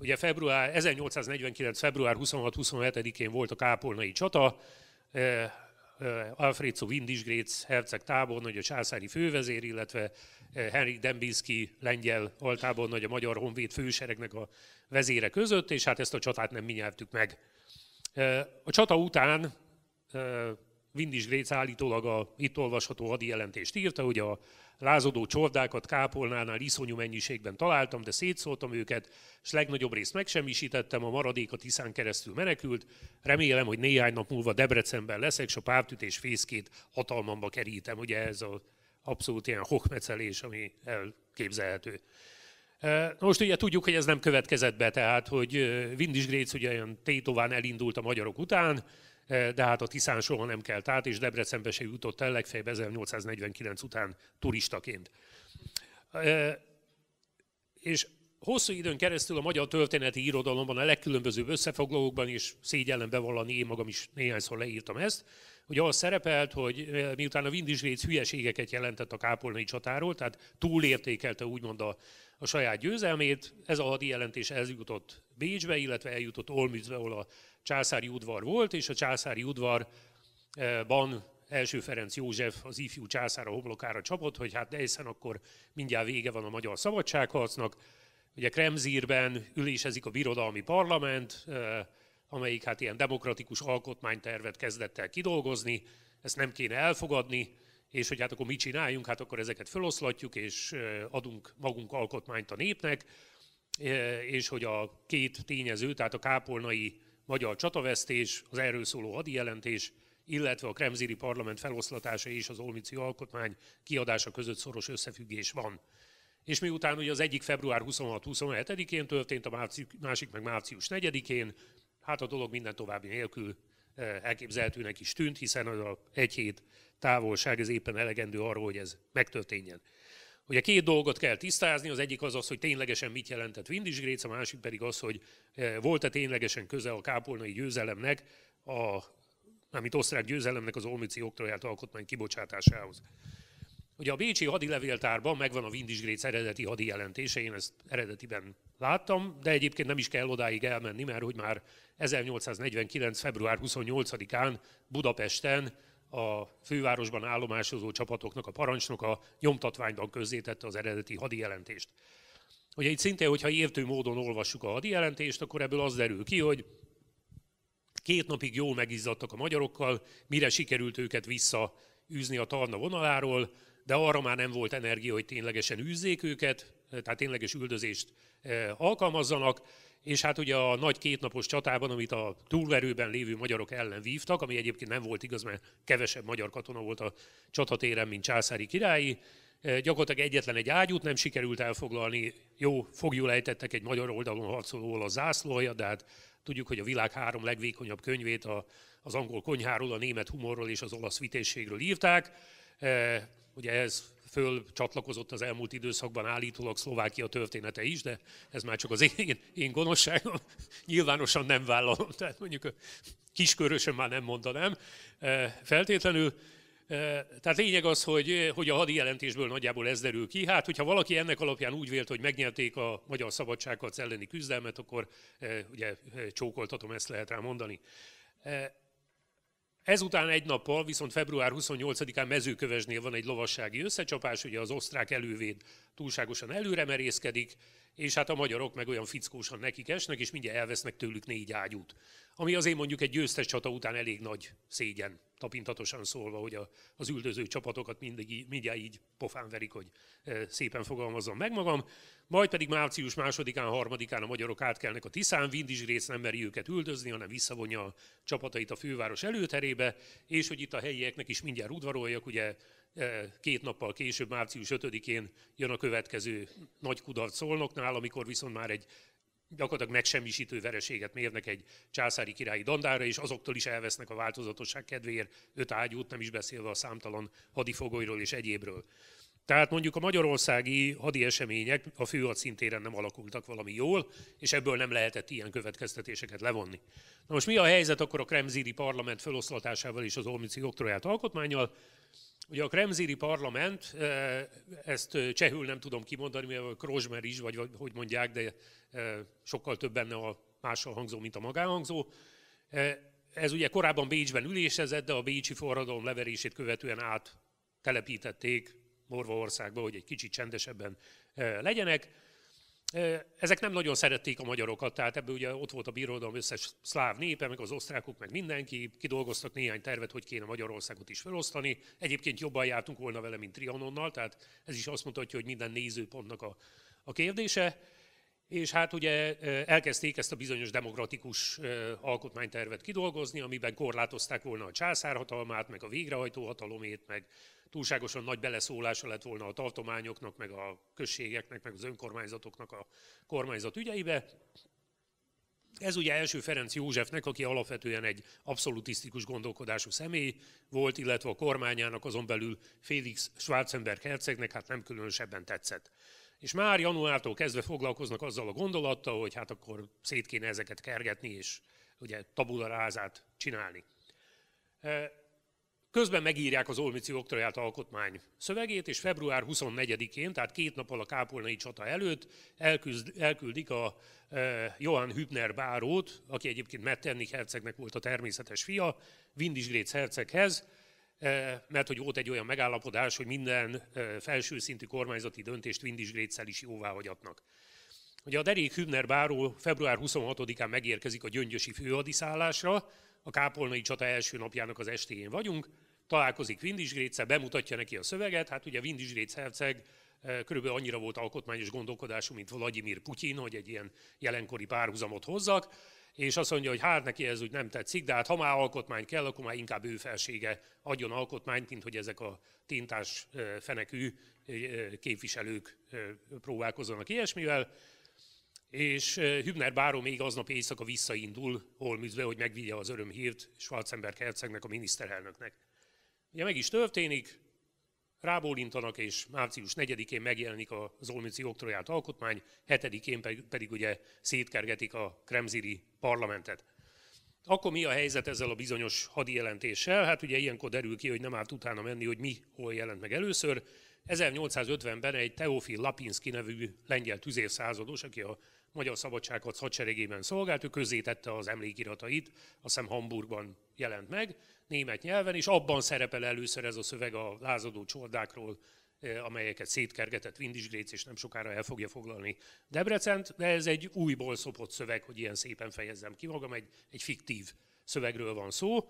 Ugye február, 1849. február 26-27-én volt a kápolnai csata, Alfredo Windisgrác herceg tábornagy, a császári fővezér, illetve Henrik Dembinski lengyel altábornagy, a magyar honvéd főseregnek a vezére között, és hát ezt a csatát nem mi nyertük meg. A csata után Windisgrác állítólag a itt olvasható hadi jelentést írta, hogy a lázadó csordákat kápolnánál iszonyú mennyiségben találtam, de szétszóltam őket, és legnagyobb részt megsemmisítettem, a maradék a Tiszán keresztül menekült. Remélem, hogy néhány nap múlva Debrecenben leszek, és a pártütés fészkét hatalmamba kerítem. Ugye ez az abszolút ilyen hokmecelés, ami elképzelhető. E, most ugye tudjuk, hogy ez nem következett be, tehát hogy Windis e, ugye olyan tétován elindult a magyarok után, Eh, de hát a Tiszán soha nem kelt át, és Debrecenbe se jutott el, legfeljebb 1849 után turistaként. Eh, és hosszú időn keresztül a magyar történeti irodalomban, a legkülönbözőbb összefoglalókban, és szégyellem bevallani, én magam is néhányszor leírtam ezt, hogy az szerepelt, hogy eh, miután a Vindisvéc hülyeségeket jelentett a kápolnai csatáról, tehát túlértékelte úgymond a, a saját győzelmét, ez a hadi jelentés eljutott Bécsbe, illetve eljutott Olmützbe, ahol a császári udvar volt, és a császári udvarban első Ferenc József az ifjú császára homlokára csapott, hogy hát egyszerűen akkor mindjárt vége van a magyar szabadságharcnak. Ugye Kremzírben ülésezik a birodalmi parlament, amelyik hát ilyen demokratikus alkotmánytervet kezdett el kidolgozni, ezt nem kéne elfogadni, és hogy hát akkor mit csináljunk, hát akkor ezeket feloszlatjuk, és adunk magunk alkotmányt a népnek, és hogy a két tényező, tehát a kápolnai magyar csatavesztés, az erről szóló jelentés, illetve a kremziri parlament feloszlatása és az Olmici alkotmány kiadása között szoros összefüggés van. És miután ugye az egyik február 26-27-én történt, a másik meg március 4-én, hát a dolog minden további nélkül eh, elképzelhetőnek is tűnt, hiszen az a egy hét távolság ez éppen elegendő arról, hogy ez megtörténjen. Ugye két dolgot kell tisztázni, az egyik az az, hogy ténylegesen mit jelentett Gréc, a másik pedig az, hogy eh, volt-e ténylegesen köze a kápolnai győzelemnek, a, amit osztrák győzelemnek az Olmici oktroját alkotmány kibocsátásához. Ugye a Bécsi hadilevéltárban megvan a Gréc eredeti hadi jelentése, én ezt eredetiben láttam, de egyébként nem is kell odáig elmenni, mert hogy már 1849. február 28-án Budapesten a fővárosban állomásozó csapatoknak a parancsnoka nyomtatványban közzétette az eredeti hadijelentést. Ugye itt szinte, hogyha értő módon olvassuk a hadijelentést, akkor ebből az derül ki, hogy két napig jól megizzadtak a magyarokkal, mire sikerült őket visszaűzni a Tarna vonaláról, de arra már nem volt energia, hogy ténylegesen űzzék őket, tehát tényleges üldözést eh, alkalmazzanak, és hát ugye a nagy kétnapos csatában, amit a túlverőben lévő magyarok ellen vívtak, ami egyébként nem volt igaz, mert kevesebb magyar katona volt a csatatéren, mint császári királyi, eh, gyakorlatilag egyetlen egy ágyút nem sikerült elfoglalni. Jó, fogjul ejtettek egy magyar oldalon harcolóval a zászlója, de hát tudjuk, hogy a világ három legvékonyabb könyvét a, az angol konyháról, a német humorról és az olasz vitézségről írták. E, ugye ez föl csatlakozott az elmúlt időszakban állítólag Szlovákia története is, de ez már csak az én, én gonoszságom. Nyilvánosan nem vállalom, tehát mondjuk a kiskörösen már nem mondanám e, feltétlenül. E, tehát lényeg az, hogy, hogy a hadi jelentésből nagyjából ez derül ki. Hát, hogyha valaki ennek alapján úgy vélt, hogy megnyerték a magyar szabadságharc elleni küzdelmet, akkor e, ugye csókoltatom, ezt lehet rá mondani. Ezután egy nappal, viszont február 28-án mezőkövesnél van egy lovassági összecsapás, ugye az osztrák elővéd túlságosan előre merészkedik, és hát a magyarok meg olyan fickósan nekik esnek, és mindjárt elvesznek tőlük négy ágyút. Ami azért mondjuk egy győztes csata után elég nagy szégyen, tapintatosan szólva, hogy a, az üldöző csapatokat mindig, mindjárt így pofán verik, hogy e, szépen fogalmazzam meg magam. Majd pedig március másodikán, harmadikán a magyarok átkelnek a Tiszán, rész nem meri őket üldözni, hanem visszavonja a csapatait a főváros előterébe, és hogy itt a helyieknek is mindjárt udvaroljak, ugye két nappal később, március 5-én jön a következő nagy kudarc Szolnoknál, amikor viszont már egy gyakorlatilag megsemmisítő vereséget mérnek egy császári királyi dandára, és azoktól is elvesznek a változatosság kedvéért öt ágyút, nem is beszélve a számtalan hadifogolyról és egyébről. Tehát mondjuk a magyarországi hadi események a szintéren nem alakultak valami jól, és ebből nem lehetett ilyen következtetéseket levonni. Na most mi a helyzet akkor a kremzíri parlament feloszlatásával és az olmici oktroját alkotmányjal? Ugye a kremzíri parlament, ezt csehül nem tudom kimondani, mivel Krozsmer is, vagy hogy mondják, de sokkal több benne a mással hangzó, mint a magánhangzó. Ez ugye korábban Bécsben ülésezett, de a bécsi forradalom leverését követően át telepítették Morvaországba, hogy egy kicsit csendesebben legyenek. Ezek nem nagyon szerették a magyarokat, tehát ebből ugye ott volt a birodalom összes szláv népe, meg az osztrákok, meg mindenki, kidolgoztak néhány tervet, hogy kéne Magyarországot is felosztani. Egyébként jobban jártunk volna vele, mint Trianonnal, tehát ez is azt mutatja, hogy minden nézőpontnak a, a kérdése. És hát ugye elkezdték ezt a bizonyos demokratikus alkotmánytervet kidolgozni, amiben korlátozták volna a császárhatalmát, meg a végrehajtó hatalomét, meg túlságosan nagy beleszólása lett volna a tartományoknak, meg a községeknek, meg az önkormányzatoknak a kormányzat ügyeibe. Ez ugye első Ferenc Józsefnek, aki alapvetően egy abszolutisztikus gondolkodású személy volt, illetve a kormányának azon belül Félix Schwarzenberg hercegnek hát nem különösebben tetszett. És már januártól kezdve foglalkoznak azzal a gondolattal, hogy hát akkor szét kéne ezeket kergetni, és ugye tabularázát csinálni. Közben megírják az Olmici Oktraját alkotmány szövegét, és február 24-én, tehát két nappal a kápolnai csata előtt elküld, elküldik a e, Johann Hübner bárót, aki egyébként Metternich hercegnek volt a természetes fia, Windisgrétz herceghez, e, mert hogy volt egy olyan megállapodás, hogy minden e, felső szintű kormányzati döntést Windisgrétszel is hagyatnak. Ugye a Derék Hübner báró február 26-án megérkezik a gyöngyösi főadiszállásra, a kápolnai csata első napjának az estéjén vagyunk, találkozik Vindisgréce, bemutatja neki a szöveget, hát ugye Vindisgrét herceg eh, körülbelül annyira volt alkotmányos gondolkodású, mint Vladimir Putyin, hogy egy ilyen jelenkori párhuzamot hozzak, és azt mondja, hogy hát neki ez úgy nem tetszik, de hát ha már alkotmány kell, akkor már inkább ő felsége adjon alkotmányt, mint hogy ezek a tintás eh, fenekű eh, képviselők próbálkozzanak ilyesmivel és Hübner Báró még aznap éjszaka visszaindul Holmüzbe, hogy megvigye az örömhírt Schwarzenberg hercegnek, a miniszterelnöknek. Ugye meg is történik, rábólintanak, és március 4-én megjelenik az Olmici oktroját alkotmány, 7-én pedig, ugye szétkergetik a kremziri parlamentet. Akkor mi a helyzet ezzel a bizonyos hadi jelentéssel? Hát ugye ilyenkor derül ki, hogy nem árt utána menni, hogy mi hol jelent meg először. 1850-ben egy Teofil Lapinski nevű lengyel tüzérszázados, aki a Magyar Szabadságharc hadseregében szolgált, ő közzétette az emlékiratait, azt hiszem Hamburgban jelent meg, német nyelven, és abban szerepel először ez a szöveg a lázadó csordákról, eh, amelyeket szétkergetett Vindisgréc, és nem sokára el fogja foglalni Debrecent, de ez egy újból szopott szöveg, hogy ilyen szépen fejezzem ki magam, egy, egy fiktív szövegről van szó.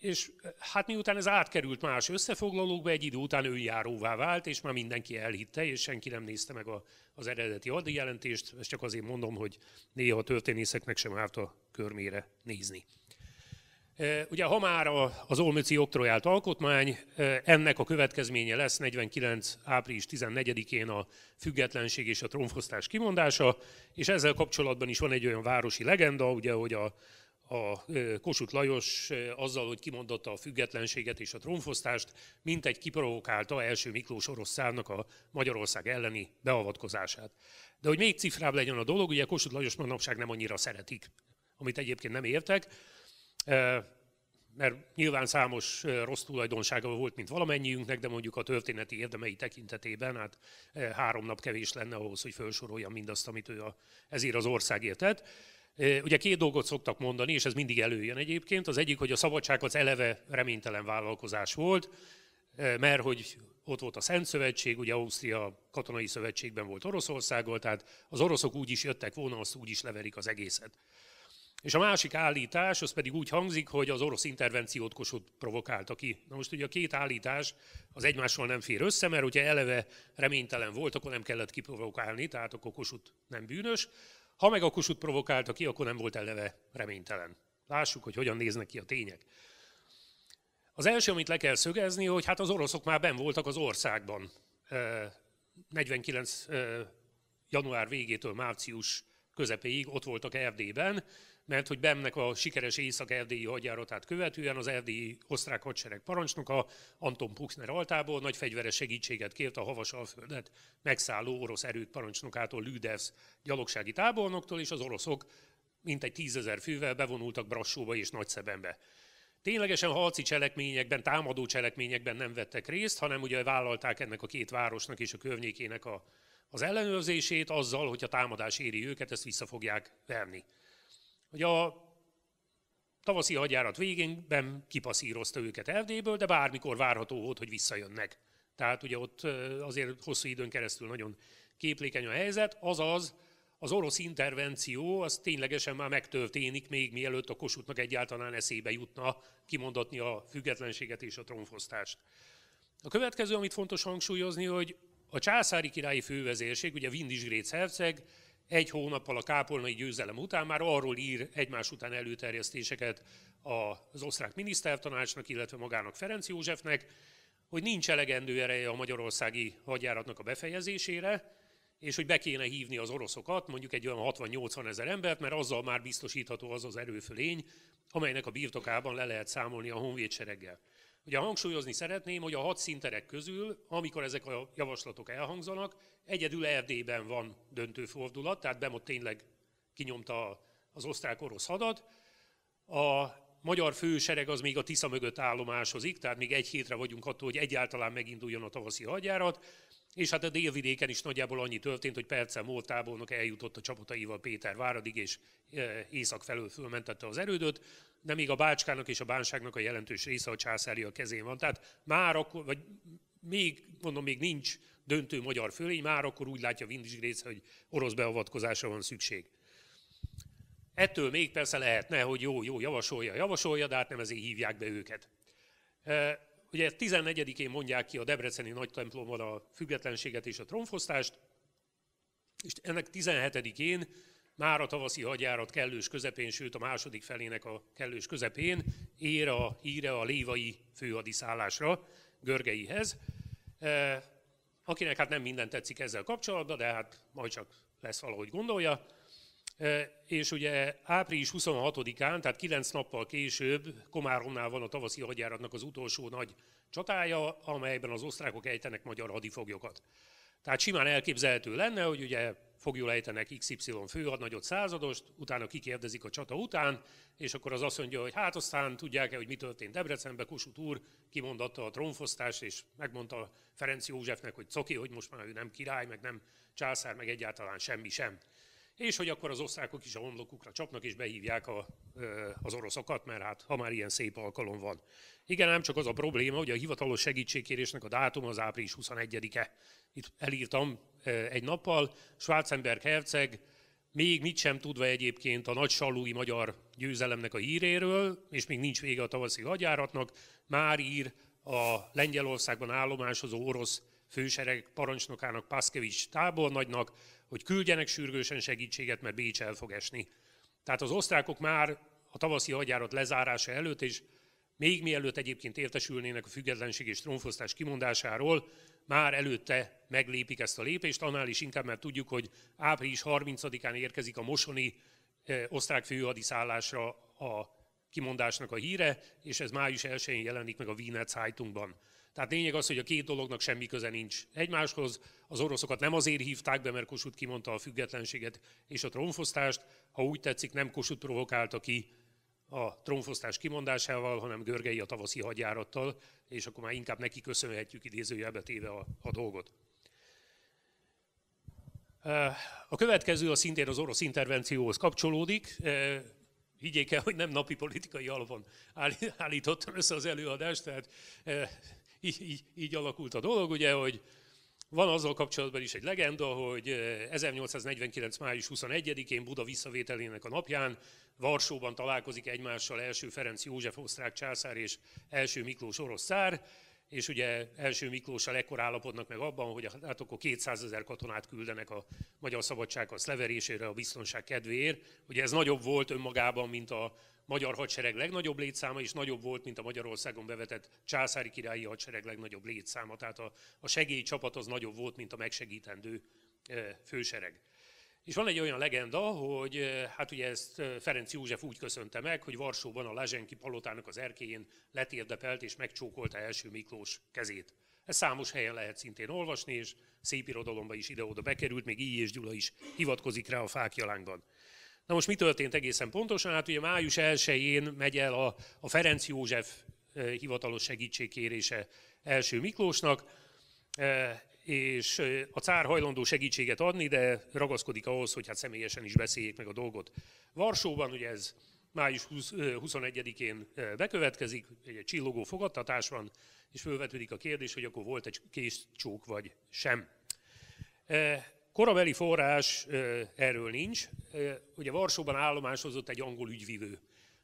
És hát miután ez átkerült más összefoglalókba, egy idő után önjáróvá vált, és már mindenki elhitte, és senki nem nézte meg a, az eredeti jelentést. ezt csak azért mondom, hogy néha a történészeknek sem árt a körmére nézni. Ugye ha már az Olmöci oktrojált alkotmány, ennek a következménye lesz 49. április 14-én a függetlenség és a tronfosztás kimondása, és ezzel kapcsolatban is van egy olyan városi legenda, ugye, hogy a a Kossuth Lajos azzal, hogy kimondotta a függetlenséget és a trónfosztást, mint egy kiprovokálta első Miklós orosz szárnak a Magyarország elleni beavatkozását. De hogy még cifrább legyen a dolog, ugye Kossuth Lajos manapság nem annyira szeretik, amit egyébként nem értek, mert nyilván számos rossz tulajdonsága volt, mint valamennyiünknek, de mondjuk a történeti érdemei tekintetében hát három nap kevés lenne ahhoz, hogy felsoroljam mindazt, amit ő a, ezért az országért tett. Ugye két dolgot szoktak mondani, és ez mindig előjön egyébként. Az egyik, hogy a szabadság az eleve reménytelen vállalkozás volt, mert hogy ott volt a Szent Szövetség, ugye Ausztria katonai szövetségben volt Oroszországgal, tehát az oroszok úgy is jöttek volna, azt úgy is leverik az egészet. És a másik állítás, az pedig úgy hangzik, hogy az orosz intervenciót Kossuth provokálta ki. Na most ugye a két állítás az egymással nem fér össze, mert hogyha eleve reménytelen volt, akkor nem kellett kiprovokálni, tehát akkor Kossuth nem bűnös. Ha meg a Kossuth provokálta ki, akkor nem volt eleve reménytelen. Lássuk, hogy hogyan néznek ki a tények. Az első, amit le kell szögezni, hogy hát az oroszok már ben voltak az országban. 49. január végétől március közepéig ott voltak Erdélyben, mert hogy Bemnek a sikeres észak-erdélyi hadjáratát követően az erdélyi osztrák hadsereg parancsnoka Anton Puchner altából nagy fegyveres segítséget kért a Havasalföldet megszálló orosz erők parancsnokától Lüdevsz gyalogsági tábornoktól, és az oroszok mintegy tízezer fővel bevonultak Brassóba és Nagyszebenbe. Ténylegesen harci cselekményekben, támadó cselekményekben nem vettek részt, hanem ugye vállalták ennek a két városnak és a környékének a, az ellenőrzését azzal, hogy a támadás éri őket, ezt vissza fogják verni hogy a tavaszi hadjárat végénben kipaszírozta őket Erdélyből, de bármikor várható volt, hogy visszajönnek. Tehát ugye ott azért hosszú időn keresztül nagyon képlékeny a helyzet, azaz az orosz intervenció az ténylegesen már megtörténik, még mielőtt a kosutnak egyáltalán eszébe jutna kimondatni a függetlenséget és a trónfosztást. A következő, amit fontos hangsúlyozni, hogy a császári királyi fővezérség, ugye Vindisgréc herceg, egy hónappal a kápolnai győzelem után már arról ír egymás után előterjesztéseket az osztrák minisztertanácsnak, illetve magának Ferenc Józsefnek, hogy nincs elegendő ereje a magyarországi hadjáratnak a befejezésére, és hogy be kéne hívni az oroszokat, mondjuk egy olyan 60-80 ezer embert, mert azzal már biztosítható az az erőfölény, amelynek a birtokában le lehet számolni a honvédsereggel. Ugye hangsúlyozni szeretném, hogy a hat szinterek közül, amikor ezek a javaslatok elhangzanak, egyedül Erdélyben van döntő fordulat, tehát Bemot tényleg kinyomta az osztrák-orosz hadat. A magyar fősereg az még a Tisza mögött állomásozik, tehát még egy hétre vagyunk attól, hogy egyáltalán meginduljon a tavaszi hadjárat, és hát a délvidéken is nagyjából annyi történt, hogy Perce volt eljutott a csapataival Péter Váradig, és eh, észak felől fölmentette az erődöt nem még a bácskának és a bánságnak a jelentős része a császári a kezén van. Tehát már akkor, vagy még, mondom, még nincs döntő magyar fölény, már akkor úgy látja Vindisgrész, hogy orosz beavatkozásra van szükség. Ettől még persze lehetne, hogy jó, jó, javasolja, javasolja, de hát nem ezért hívják be őket. E, ugye 14-én mondják ki a Debreceni nagy templomban a függetlenséget és a tronfosztást, és ennek 17-én már a tavaszi hadjárat kellős közepén, sőt a második felének a kellős közepén ér a híre a lévai főhadiszállásra, Görgeihez, e, akinek hát nem minden tetszik ezzel kapcsolatban, de hát majd csak lesz valahogy gondolja. E, és ugye április 26-án, tehát 9 nappal később Komáromnál van a tavaszi hadjáratnak az utolsó nagy csatája, amelyben az osztrákok ejtenek magyar hadifoglyokat. Tehát simán elképzelhető lenne, hogy ugye fogjul ejtenek XY főhadnagyot századost, utána kikérdezik a csata után, és akkor az azt mondja, hogy hát aztán tudják-e, hogy mi történt Debrecenben, Kossuth úr kimondatta a tronfosztást, és megmondta Ferenc Józsefnek, hogy coki, hogy most már ő nem király, meg nem császár, meg egyáltalán semmi sem és hogy akkor az osztrákok is a homlokukra csapnak, és behívják a, az oroszokat, mert hát ha már ilyen szép alkalom van. Igen, nem csak az a probléma, hogy a hivatalos segítségkérésnek a dátum az április 21-e. Itt elírtam egy nappal, Schwarzenberg herceg még mit sem tudva egyébként a nagy salúi magyar győzelemnek a híréről, és még nincs vége a tavaszi hadjáratnak, már ír a Lengyelországban állomásozó orosz fősereg parancsnokának, Paszkevics tábornagynak, hogy küldjenek sürgősen segítséget, mert Bécs el fog esni. Tehát az osztrákok már a tavaszi hadjárat lezárása előtt, és még mielőtt egyébként értesülnének a függetlenség és trónfosztás kimondásáról, már előtte meglépik ezt a lépést, annál is inkább, mert tudjuk, hogy április 30-án érkezik a mosoni eh, osztrák főhadiszállásra a kimondásnak a híre, és ez május 1-én jelenik meg a Wiener Zeitungban. Tehát lényeg az, hogy a két dolognak semmi köze nincs egymáshoz. Az oroszokat nem azért hívták be, mert Kossuth kimondta a függetlenséget és a trónfosztást. Ha úgy tetszik, nem Kossuth provokálta ki a trónfosztás kimondásával, hanem Görgei a tavaszi hadjárattal, és akkor már inkább neki köszönhetjük idézőjelbe téve a, a dolgot. A következő a szintén az orosz intervencióhoz kapcsolódik. Higgyék el, hogy nem napi politikai alapon állítottam össze az előadást, tehát így, így, így alakult a dolog, ugye, hogy van azzal kapcsolatban is egy legenda, hogy 1849. Eh, május 21-én Buda visszavételének a napján Varsóban találkozik egymással első Ferenc József osztrák császár és első Miklós orosz szár, és ugye első Miklóssal ekkor állapodnak meg abban, hogy hát akkor 200 ezer katonát küldenek a Magyar a leverésére a biztonság kedvéért. Ugye ez nagyobb volt önmagában, mint a magyar hadsereg legnagyobb létszáma is nagyobb volt, mint a Magyarországon bevetett császári királyi hadsereg legnagyobb létszáma. Tehát a, a segélycsapat az nagyobb volt, mint a megsegítendő e, fősereg. És van egy olyan legenda, hogy e, hát ugye ezt e, Ferenc József úgy köszönte meg, hogy Varsóban a Lezsenki palotának az erkélyén letérdepelt és megcsókolta első Miklós kezét. Ez számos helyen lehet szintén olvasni, és szép irodalomba is ide-oda bekerült, még így és Gyula is hivatkozik rá a fákjalánkban. Na most mi történt egészen pontosan? Hát ugye május 1-én megy el a, a Ferenc József e, hivatalos segítségkérése első Miklósnak, e, és e, a cár hajlandó segítséget adni, de ragaszkodik ahhoz, hogy hát személyesen is beszéljék meg a dolgot. Varsóban ugye ez május 21-én bekövetkezik, egy csillogó fogadtatás van, és fölvetődik a kérdés, hogy akkor volt egy csók vagy sem. Korabeli forrás erről nincs. Ugye Varsóban állomásozott egy angol ügyvivő.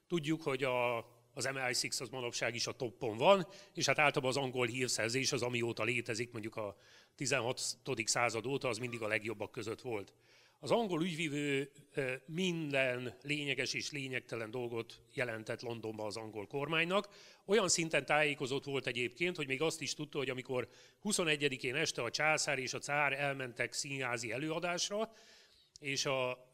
Tudjuk, hogy a, az MI6 az manapság is a toppon van, és hát általában az angol hírszerzés az, amióta létezik, mondjuk a 16. század óta, az mindig a legjobbak között volt. Az angol ügyvivő minden lényeges és lényegtelen dolgot jelentett Londonba az angol kormánynak. Olyan szinten tájékozott volt egyébként, hogy még azt is tudta, hogy amikor 21-én este a császár és a cár elmentek színházi előadásra, és a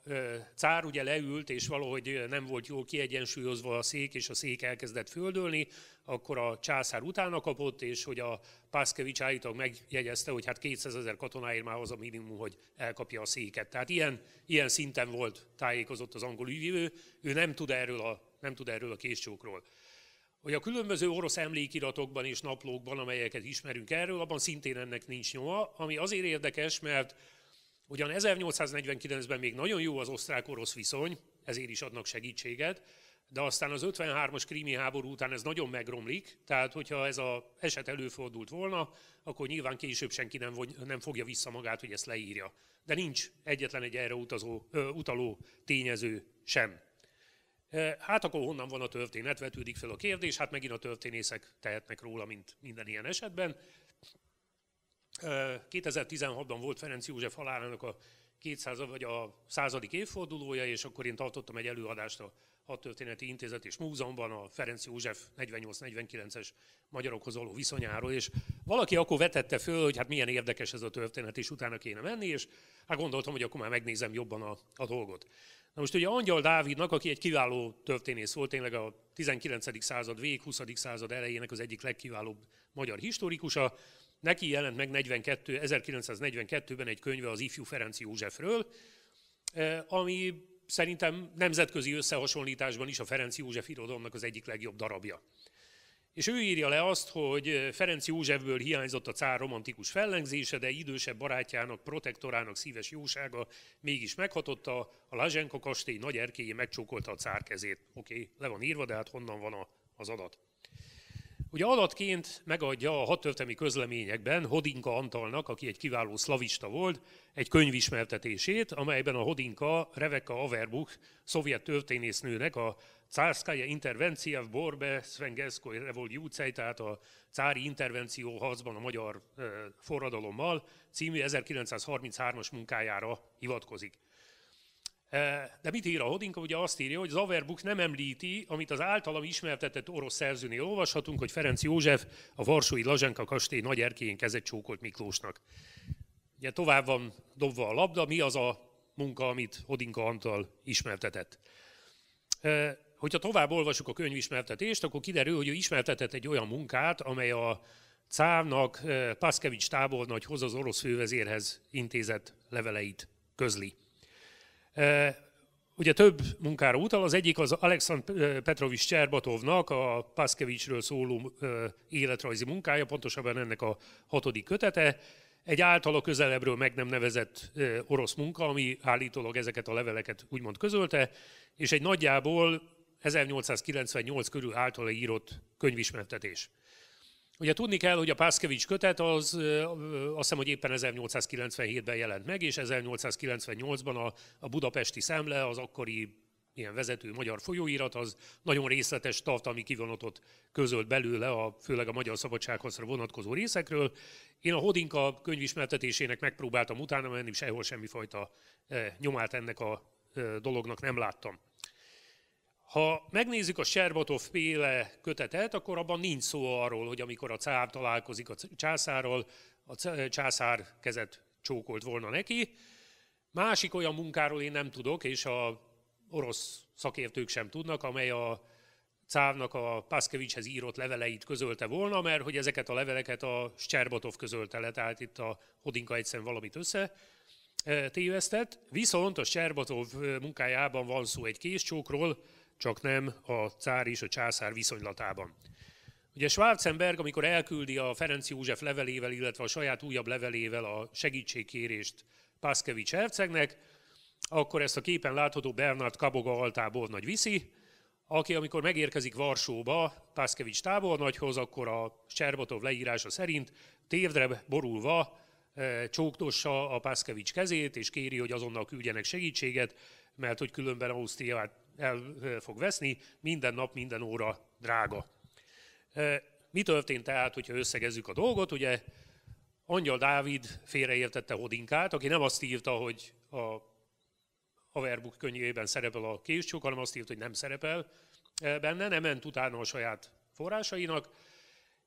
cár ugye leült, és valahogy nem volt jól kiegyensúlyozva a szék, és a szék elkezdett földölni, akkor a császár utána kapott, és hogy a Pászkevics állítólag megjegyezte, hogy hát 200 ezer katonáért már az a minimum, hogy elkapja a széket. Tehát ilyen, ilyen szinten volt tájékozott az angol ügyvívő, ő nem tud erről a, nem tud erről a késcsókról hogy a különböző orosz emlékiratokban és naplókban, amelyeket ismerünk erről, abban szintén ennek nincs nyoma, ami azért érdekes, mert Ugyan 1849-ben még nagyon jó az osztrák-orosz viszony, ezért is adnak segítséget, de aztán az 53-as krími háború után ez nagyon megromlik, tehát hogyha ez a eset előfordult volna, akkor nyilván később senki nem, nem fogja vissza magát, hogy ezt leírja. De nincs egyetlen egy erre utazó, ö, utaló tényező sem. Hát akkor honnan van a történet, vetődik fel a kérdés, hát megint a történészek tehetnek róla, mint minden ilyen esetben. 2016-ban volt Ferenc József halálának a 200 vagy a századik évfordulója, és akkor én tartottam egy előadást a Hadtörténeti Intézet és Múzeumban a Ferenc József 48-49-es magyarokhoz való viszonyáról, és valaki akkor vetette föl, hogy hát milyen érdekes ez a történet, és utána kéne menni, és hát gondoltam, hogy akkor már megnézem jobban a, a dolgot. Na most ugye Angyal Dávidnak, aki egy kiváló történész volt, tényleg a 19. század vég, 20. század elejének az egyik legkiválóbb magyar historikusa, Neki jelent meg 42, 1942-ben egy könyve az ifjú Ferenc Józsefről, eh, ami szerintem nemzetközi összehasonlításban is a Ferenc József irodalomnak az egyik legjobb darabja. És ő írja le azt, hogy Ferenc Józsefből hiányzott a cár romantikus fellengzése, de idősebb barátjának, protektorának szíves jósága mégis meghatotta, a Lazsenka kastély nagy erkélyé megcsókolta a cár kezét. Oké, okay, le van írva, de hát honnan van a, az adat. Ugye adatként megadja a hatörtemi közleményekben Hodinka Antalnak, aki egy kiváló szlavista volt, egy könyvismertetését, amelyben a Hodinka Reveka Averbuch, szovjet történésznőnek a Cárszkája intervencia v borbe Svengelszkoj revolúcej, tehát a cári intervenció harcban a magyar forradalommal című 1933-as munkájára hivatkozik. Eh, de mit ír a Hodinka? Ugye azt írja, hogy Zaverbuk nem említi, amit az általam ismertetett orosz szerzőnél olvashatunk, hogy Ferenc József a Varsói Lazsenka kastély nagy erkélyén kezet csókolt Miklósnak. Ugye tovább van dobva a labda, mi az a munka, amit Hodinka Antal ismertetett. Eh, hogyha tovább olvasjuk a könyvismertetést, akkor kiderül, hogy ő ismertetett egy olyan munkát, amely a cávnak eh, Paszkevics tábornagyhoz az orosz fővezérhez intézett leveleit közli. Ugye több munkára utal, az egyik az Alexandr Petrovics Cserbatovnak a Paszkevicsről szóló életrajzi munkája, pontosabban ennek a hatodik kötete, egy általa közelebbről meg nem nevezett orosz munka, ami állítólag ezeket a leveleket úgymond közölte, és egy nagyjából 1898 körül általa írott könyvismertetés. Ugye tudni kell, hogy a Pászkevics kötet az azt hiszem, hogy éppen 1897-ben jelent meg, és 1898-ban a, a budapesti szemle, az akkori ilyen vezető magyar folyóirat, az nagyon részletes tartalmi kivonatot közölt belőle, a, főleg a magyar szabadságharcra vonatkozó részekről. Én a Hodinka könyvismertetésének megpróbáltam utána menni, sehol semmifajta eh, nyomát ennek a eh, dolognak nem láttam. Ha megnézzük a Sherbatov féle kötetet, akkor abban nincs szó arról, hogy amikor a cár találkozik a császárral, a császár kezet csókolt volna neki. Másik olyan munkáról én nem tudok, és a orosz szakértők sem tudnak, amely a cárnak a Paszkevicshez írott leveleit közölte volna, mert hogy ezeket a leveleket a Scherbatov közölte le, tehát itt a Hodinka egyszerűen valamit össze eh, tévesztett. Viszont a Scherbatov eh, munkájában van szó egy késcsókról, csak nem a cár és a császár viszonylatában. Ugye Schwarzenberg, amikor elküldi a Ferenc József levelével, illetve a saját újabb levelével a segítségkérést Paszkevics hercegnek, akkor ezt a képen látható Bernard Kaboga altábornagy viszi, aki amikor megérkezik Varsóba, Paszkevics tábornagyhoz, akkor a Cserbatov leírása szerint tévdre borulva eh, csóktossa a Paszkevics kezét, és kéri, hogy azonnal küldjenek segítséget, mert hogy különben Ausztriát el fog veszni, minden nap, minden óra drága. Mi történt tehát, hogyha összegezzük a dolgot? Ugye Angyal Dávid félreértette Hodinkát, aki nem azt írta, hogy a Averbuk könyvében szerepel a késcsók, hanem azt írta, hogy nem szerepel benne, nem ment utána a saját forrásainak,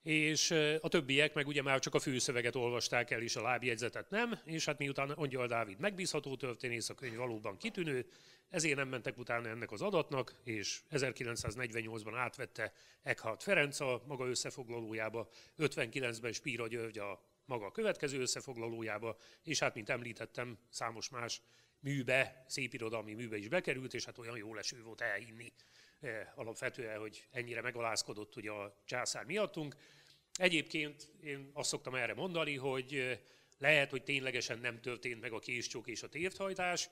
és a többiek meg ugye már csak a főszöveget olvasták el, és a lábjegyzetet nem, és hát miután Angyal Dávid megbízható történész, a könyv valóban kitűnő, ezért nem mentek utána ennek az adatnak, és 1948-ban átvette Eckhart Ferenc a maga összefoglalójába, 59-ben Spíra György a maga következő összefoglalójába, és hát, mint említettem, számos más műbe, szépirodalmi műbe is bekerült, és hát olyan jó leső volt elhinni eh, alapvetően, hogy ennyire megalázkodott ugye a császár miattunk. Egyébként én azt szoktam erre mondani, hogy eh, lehet, hogy ténylegesen nem történt meg a késcsók és a tévthajtás,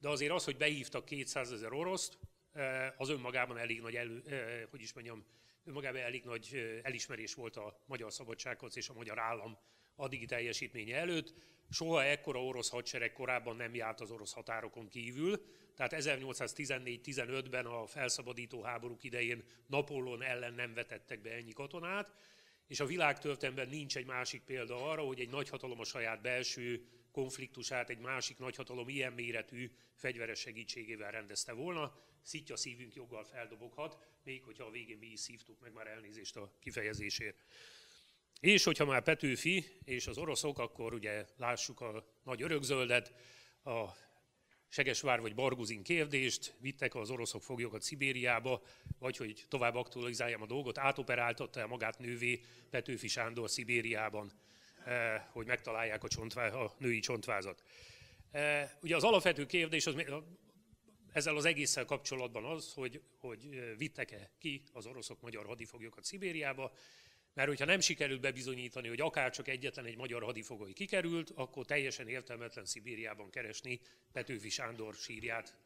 de azért az, hogy behívtak 200 ezer oroszt, eh, az önmagában elég nagy, elő, eh, hogy is mondjam, önmagában elég nagy eh, elismerés volt a magyar szabadsághoz és a magyar állam addigi teljesítménye előtt. Soha ekkora orosz hadsereg korábban nem járt az orosz határokon kívül, tehát 1814-15-ben a felszabadító háborúk idején Napolón ellen nem vetettek be ennyi katonát, és a világtörténetben nincs egy másik példa arra, hogy egy nagyhatalom a saját belső konfliktusát egy másik nagyhatalom ilyen méretű fegyveres segítségével rendezte volna. Szitja szívünk joggal feldoboghat, még hogyha a végén mi is szívtuk meg már elnézést a kifejezésért. És hogyha már Petőfi és az oroszok, akkor ugye lássuk a nagy örökzöldet, a Segesvár vagy Barguzin kérdést, vittek az oroszok foglyokat Szibériába, vagy hogy tovább aktualizáljam a dolgot, átoperáltatta magát nővé Petőfi Sándor Szibériában. Eh, hogy megtalálják a, csontvá, a női csontvázat. Eh, ugye az alapvető kérdés az ezzel az egésszel kapcsolatban az, hogy, hogy eh, vittek-e ki az oroszok magyar hadifoglyokat Szibériába, mert hogyha nem sikerült bebizonyítani, hogy akár csak egyetlen egy magyar hadifogoly kikerült, akkor teljesen értelmetlen Szibériában keresni Petőfi Sándor sírját.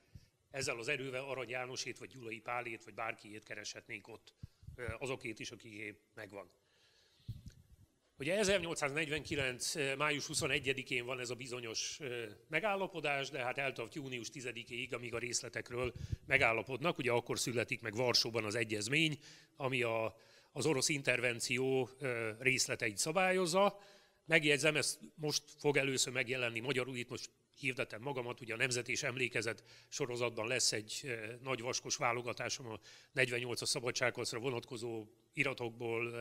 Ezzel az erővel Arany Jánosét, vagy Gyulai Pálét, vagy bárkiét kereshetnénk ott, azokét is, akiké megvan. Ugye 1849. Eh, május 21-én van ez a bizonyos eh, megállapodás, de hát eltart június 10-ig, amíg a részletekről megállapodnak. Ugye akkor születik meg Varsóban az egyezmény, ami a, az orosz intervenció eh, részleteit szabályozza. Megjegyzem, ez most fog először megjelenni magyarul, itt most hirdetem magamat, ugye a Nemzet és Emlékezet sorozatban lesz egy nagy vaskos válogatásom a 48-as szabadságharcra vonatkozó iratokból,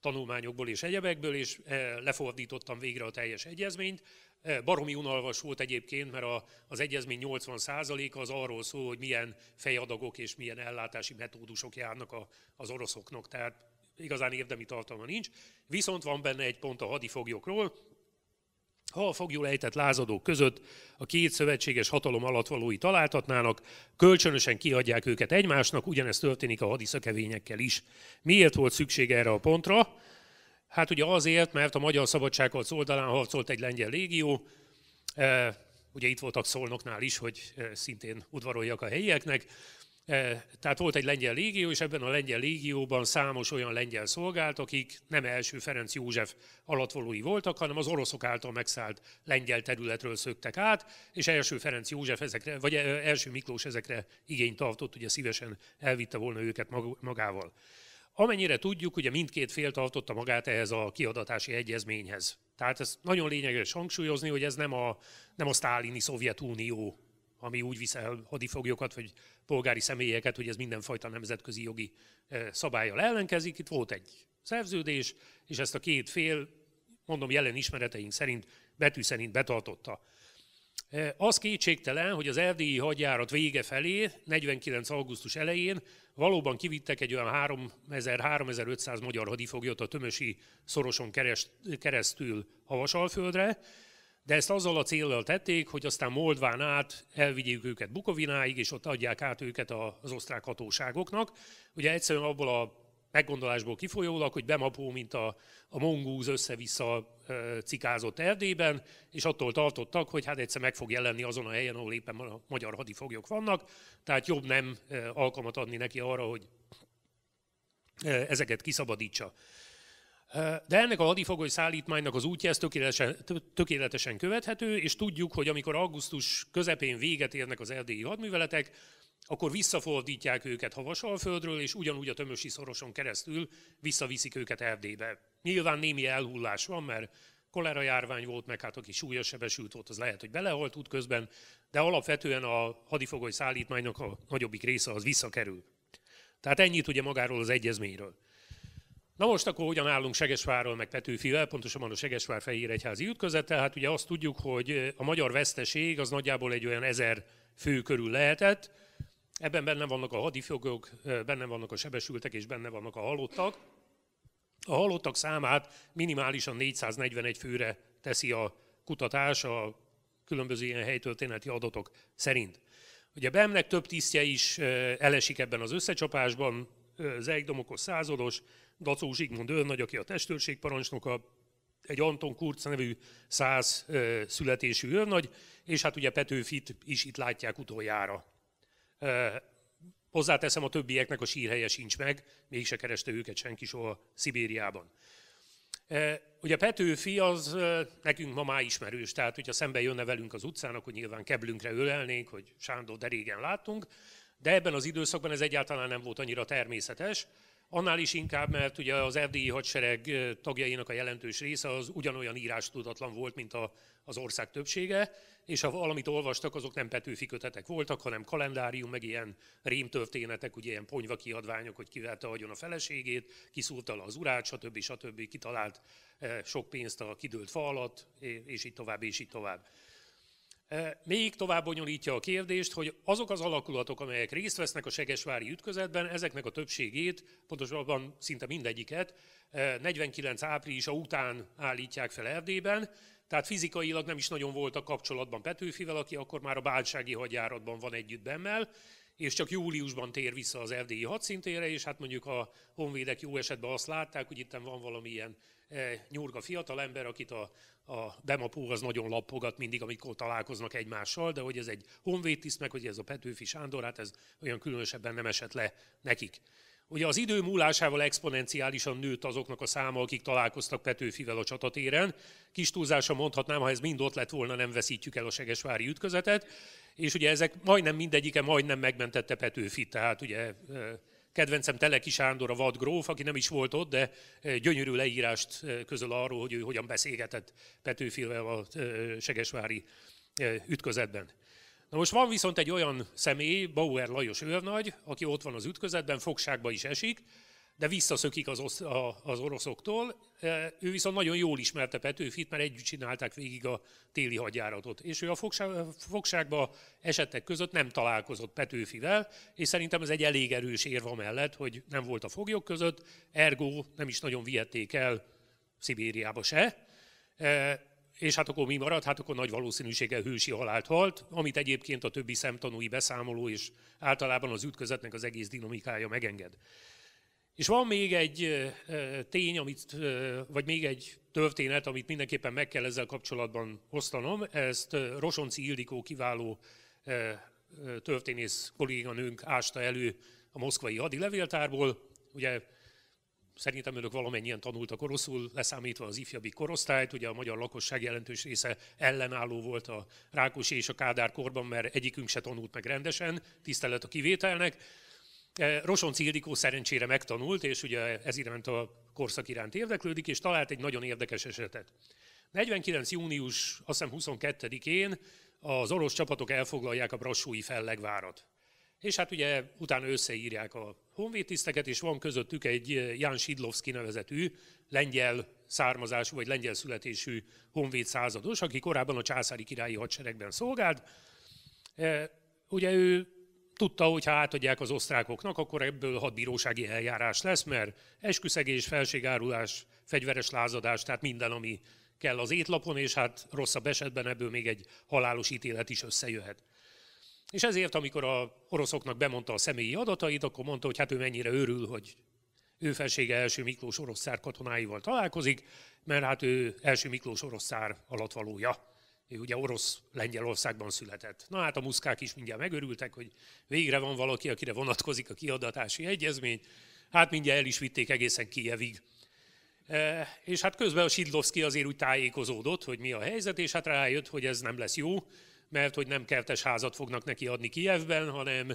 tanulmányokból és egyebekből, és e, lefordítottam végre a teljes egyezményt. E, baromi unalmas volt egyébként, mert az egyezmény 80%-a az arról szól, hogy milyen fejadagok és milyen ellátási metódusok járnak a, az oroszoknak, tehát igazán érdemi tartalma nincs. Viszont van benne egy pont a hadifoglyokról, ha a fogjul ejtett lázadók között a két szövetséges hatalom alatt valói találtatnának, kölcsönösen kiadják őket egymásnak, ugyanezt történik a hadiszökevényekkel is. Miért volt szükség erre a pontra? Hát ugye azért, mert a Magyar Szabadságharc oldalán harcolt egy lengyel légió, eh, ugye itt voltak szolnoknál is, hogy eh, szintén udvaroljak a helyieknek, Eh, tehát volt egy lengyel légió, és ebben a lengyel légióban számos olyan lengyel szolgált, akik nem első Ferenc József alattvalói voltak, hanem az oroszok által megszállt lengyel területről szöktek át, és első Ferenc József ezekre, vagy eh, első Miklós ezekre igényt tartott, ugye szívesen elvitte volna őket magával. Amennyire tudjuk, ugye mindkét fél tartotta magát ehhez a kiadatási egyezményhez. Tehát ez nagyon lényeges hangsúlyozni, hogy ez nem a, nem a sztálini Szovjetunió ami úgy visz el hadifoglyokat, vagy polgári személyeket, hogy ez mindenfajta nemzetközi jogi eh, szabályjal ellenkezik. Itt volt egy szerződés, és ezt a két fél, mondom jelen ismereteink szerint, betű szerint betartotta. Eh, az kétségtelen, hogy az erdélyi hadjárat vége felé, 49. augusztus elején valóban kivittek egy olyan 3000-3500 magyar hadifoglyot a tömösi szoroson keresztül Havasalföldre, de ezt azzal a célral tették, hogy aztán Moldván át elvigyék őket Bukovináig, és ott adják át őket az osztrák hatóságoknak. Ugye egyszerűen abból a meggondolásból kifolyólag, hogy bemapó, mint a, a mongúz össze-vissza cikázott Erdélyben, és attól tartottak, hogy hát egyszer meg fog jelenni azon a helyen, ahol éppen a magyar hadifoglyok vannak, tehát jobb nem alkalmat adni neki arra, hogy ezeket kiszabadítsa. De ennek a hadifogoly szállítmánynak az útja ez tökéletesen, tökéletesen követhető, és tudjuk, hogy amikor augusztus közepén véget érnek az erdélyi hadműveletek, akkor visszafordítják őket Havasalföldről, és ugyanúgy a Tömösi szoroson keresztül visszaviszik őket Erdélybe. Nyilván némi elhullás van, mert kolera járvány volt, meg hát aki súlyos sebesült volt, az lehet, hogy belehalt útközben, de alapvetően a hadifogoly szállítmánynak a nagyobbik része az visszakerül. Tehát ennyit ugye magáról az egyezményről. Na most akkor hogyan állunk Segesvárral, meg Tetőfivel, pontosabban a Segesvár Egyházi ütközettel? Hát ugye azt tudjuk, hogy a magyar veszteség az nagyjából egy olyan ezer fő körül lehetett. Ebben benne vannak a hadifogok, benne vannak a sebesültek és benne vannak a halottak. A halottak számát minimálisan 441 főre teszi a kutatás a különböző ilyen helytörténeti adatok szerint. Ugye Bemnek több tisztje is elesik ebben az összecsapásban, Zeigdomokos százados, Dacó Zsigmond nagy, aki a testőrség parancsnoka, egy Anton Kurz nevű száz születésű nagy, és hát ugye Petőfit is itt látják utoljára. Hozzáteszem, a többieknek a sírhelye sincs meg, mégse kereste őket senki soha Szibériában. Ugye Petőfi az nekünk ma már ismerős, tehát hogyha szembe jönne velünk az utcán, akkor nyilván keblünkre ölelnénk, hogy Sándor, derégen látunk, láttunk, de ebben az időszakban ez egyáltalán nem volt annyira természetes, Annál is inkább, mert ugye az erdélyi hadsereg tagjainak a jelentős része az ugyanolyan írás tudatlan volt, mint a, az ország többsége, és ha valamit olvastak, azok nem Petőfi kötetek voltak, hanem kalendárium, meg ilyen rémtörténetek, ugye ilyen ponyva kiadványok, hogy kivelte agyon a feleségét, kiszúrta le az urát, stb. stb. stb. kitalált sok pénzt a kidőlt fa alatt, és így tovább, és így tovább még tovább bonyolítja a kérdést, hogy azok az alakulatok, amelyek részt vesznek a Segesvári ütközetben, ezeknek a többségét, pontosabban szinte mindegyiket, 49 áprilisa után állítják fel Erdélyben, tehát fizikailag nem is nagyon voltak kapcsolatban Petőfivel, aki akkor már a bálsági hadjáratban van együtt bennel, és csak júliusban tér vissza az erdélyi hadszintére, és hát mondjuk a honvédek jó esetben azt látták, hogy itt van valamilyen Eh, nyurga fiatalember, akit a, a Demapó az nagyon lappogat mindig, amikor találkoznak egymással, de hogy ez egy honvédtiszt, meg hogy ez a Petőfi Sándor, hát ez olyan különösebben nem esett le nekik. Ugye az idő múlásával exponenciálisan nőtt azoknak a száma, akik találkoztak Petőfivel a csatatéren. Kis túlzása mondhatnám, ha ez mind ott lett volna, nem veszítjük el a Segesvári ütközetet. És ugye ezek majdnem mindegyike majdnem megmentette Petőfit, tehát ugye eh, Kedvencem Teleki Sándor, a vadgróf, aki nem is volt ott, de eh, gyönyörű leírást eh, közöl arról, hogy ő hogyan beszélgetett Petőfilvel a eh, Segesvári ütközetben. Na most van viszont egy olyan személy, Bauer Lajos őrnagy, aki ott van az ütközetben, fogságba is esik, de visszaszökik az, osz, a, az oroszoktól. E, ő viszont nagyon jól ismerte Petőfit, mert együtt csinálták végig a téli hadjáratot. És ő a fogságba, fogságba esettek között nem találkozott Petőfivel, és szerintem ez egy elég erős érva mellett, hogy nem volt a foglyok között, ergo nem is nagyon vihették el Szibériába se. E, és hát akkor mi maradt? Hát akkor nagy valószínűséggel hősi halált halt, amit egyébként a többi szemtanúi beszámoló és általában az ütközetnek az egész dinamikája megenged. És van még egy tény, amit, vagy még egy történet, amit mindenképpen meg kell ezzel kapcsolatban osztanom. Ezt Rosonci Ildikó kiváló történész kolléganőnk ásta elő a moszkvai hadilevéltárból. Ugye szerintem önök valamennyien tanultak oroszul, leszámítva az ifjabbi korosztályt, ugye a magyar lakosság jelentős része ellenálló volt a Rákosi és a Kádár korban, mert egyikünk se tanult meg rendesen, tisztelet a kivételnek. E, Rosonci Ildikó szerencsére megtanult, és ugye ez iránt a korszak iránt érdeklődik, és talált egy nagyon érdekes esetet. 49. június, azt hiszem 22-én az orosz csapatok elfoglalják a brassói fellegvárat. És hát ugye utána összeírják a honvédtiszteket, és van közöttük egy Ján Sidlovski nevezetű lengyel származású vagy lengyel születésű honvéd százados, aki korábban a császári királyi hadseregben szolgált. E, ugye ő Tudta, hogy ha átadják az osztrákoknak, akkor ebből hadbírósági eljárás lesz, mert esküszegés, felségárulás, fegyveres lázadás, tehát minden, ami kell az étlapon, és hát rosszabb esetben ebből még egy halálos ítélet is összejöhet. És ezért, amikor a oroszoknak bemondta a személyi adatait, akkor mondta, hogy hát ő mennyire örül, hogy ő felsége első Miklós orosz katonáival találkozik, mert hát ő első Miklós orosz alatt valója ő ugye orosz Lengyelországban született. Na hát a muszkák is mindjárt megörültek, hogy végre van valaki, akire vonatkozik a kiadatási egyezmény, hát mindjárt el is vitték egészen Kijevig. E, és hát közben a Sidlovszki azért úgy tájékozódott, hogy mi a helyzet, és hát rájött, hogy ez nem lesz jó, mert hogy nem kertes házat fognak neki adni Kijevben, hanem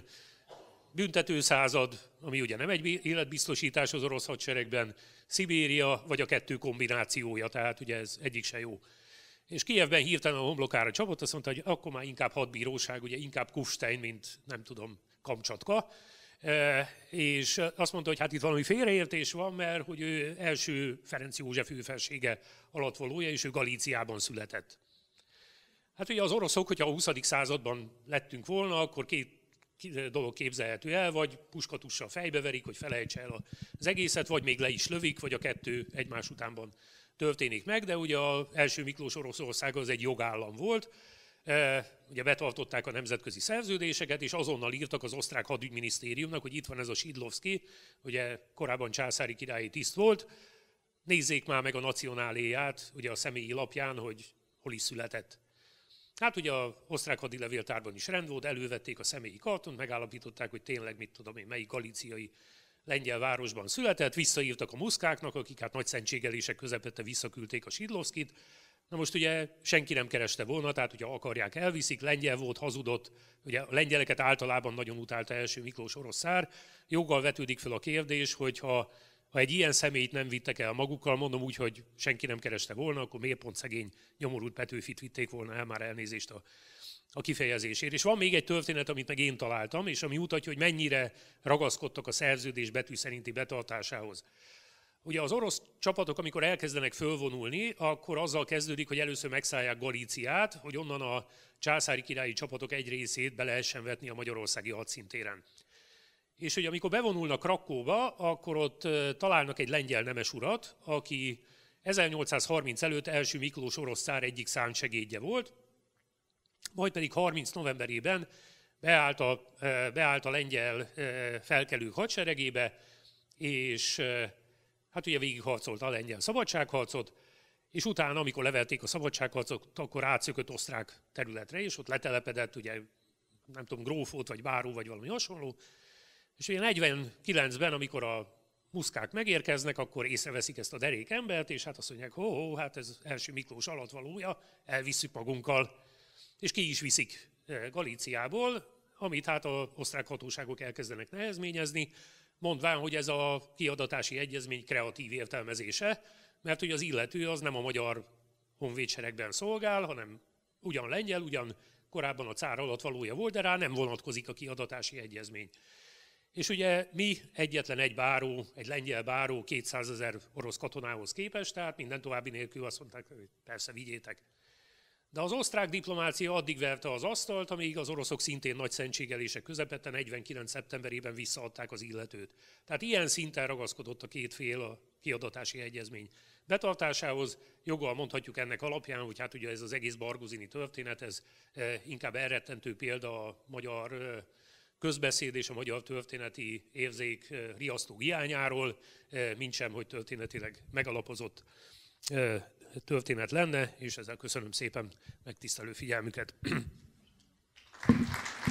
büntetőszázad, ami ugye nem egy életbiztosítás az orosz hadseregben, Szibéria, vagy a kettő kombinációja, tehát ugye ez egyik se jó. És Kievben hirtelen a homlokára csapott, azt mondta, hogy akkor már inkább hadbíróság, ugye inkább Kufstein, mint nem tudom, Kamcsatka. E, és azt mondta, hogy hát itt valami félreértés van, mert hogy ő első Ferenc József őfelsége alatt valója, és ő Galíciában született. Hát ugye az oroszok, hogyha a 20. században lettünk volna, akkor két dolog képzelhető el, vagy puskatussal fejbeverik, hogy felejtse el az egészet, vagy még le is lövik, vagy a kettő egymás utánban történik meg, de ugye az első Miklós Oroszország az egy jogállam volt, e, ugye betartották a nemzetközi szerződéseket, és azonnal írtak az osztrák hadügyminisztériumnak, hogy itt van ez a Sidlovski, ugye korábban császári királyi tiszt volt, nézzék már meg a nacionáléját, ugye a személyi lapján, hogy hol is született. Hát ugye a osztrák hadilevéltárban is rend volt, elővették a személyi kartont, megállapították, hogy tényleg mit tudom én, melyik galiciai lengyel városban született, visszaírtak a muszkáknak, akik hát nagy szentségelések közepette visszaküldték a Sidlovskit. Na most ugye senki nem kereste volna, tehát hogyha akarják elviszik, lengyel volt, hazudott, ugye a lengyeleket általában nagyon utálta első Miklós oroszár, joggal vetődik fel a kérdés, ha, ha egy ilyen személyt nem vittek el magukkal, mondom úgy, hogy senki nem kereste volna, akkor miért pont szegény nyomorult Petőfit vitték volna el, már elnézést a a kifejezésért. És van még egy történet, amit meg én találtam, és ami mutatja, hogy mennyire ragaszkodtak a szerződés betű szerinti betartásához. Ugye az orosz csapatok, amikor elkezdenek fölvonulni, akkor azzal kezdődik, hogy először megszállják Galíciát, hogy onnan a császári királyi csapatok egy részét be lehessen vetni a magyarországi hadszintéren. És hogy amikor bevonulnak Krakóba, akkor ott találnak egy lengyel nemes urat, aki 1830 előtt első Miklós orosz szár egyik segédje volt, majd pedig 30 novemberében beállt a, beállt a lengyel felkelők hadseregébe, és hát ugye végigharcolt a lengyel szabadságharcot, és utána, amikor levelték a szabadságharcot, akkor átszökött osztrák területre, és ott letelepedett, ugye nem tudom, grófot, vagy báró, vagy valami hasonló. És ugye 49-ben, amikor a muszkák megérkeznek, akkor észreveszik ezt a derék embert, és hát azt mondják, hó, hó hát ez első Miklós alatt valója, elviszük magunkkal és ki is viszik eh, Galíciából, amit hát a osztrák hatóságok elkezdenek nehezményezni, mondván, hogy ez a kiadatási egyezmény kreatív értelmezése, mert hogy az illető az nem a magyar honvédseregben szolgál, hanem ugyan lengyel, ugyan korábban a cár alatt valója volt, de rá nem vonatkozik a kiadatási egyezmény. És ugye mi egyetlen egy báró, egy lengyel báró 200 ezer orosz katonához képest, tehát minden további nélkül azt mondták, hogy persze vigyétek. De az osztrák diplomácia addig verte az asztalt, amíg az oroszok szintén nagy szentségelése közepette 49. szeptemberében visszaadták az illetőt. Tehát ilyen szinten ragaszkodott a két fél a kiadatási egyezmény betartásához. Joggal mondhatjuk ennek alapján, hogy hát ugye ez az egész barguzini történet, ez eh, inkább elrettentő példa a magyar eh, közbeszéd és a magyar történeti érzék eh, riasztó hiányáról, mint sem, hogy történetileg megalapozott történet lenne, és ezzel köszönöm szépen megtisztelő figyelmüket.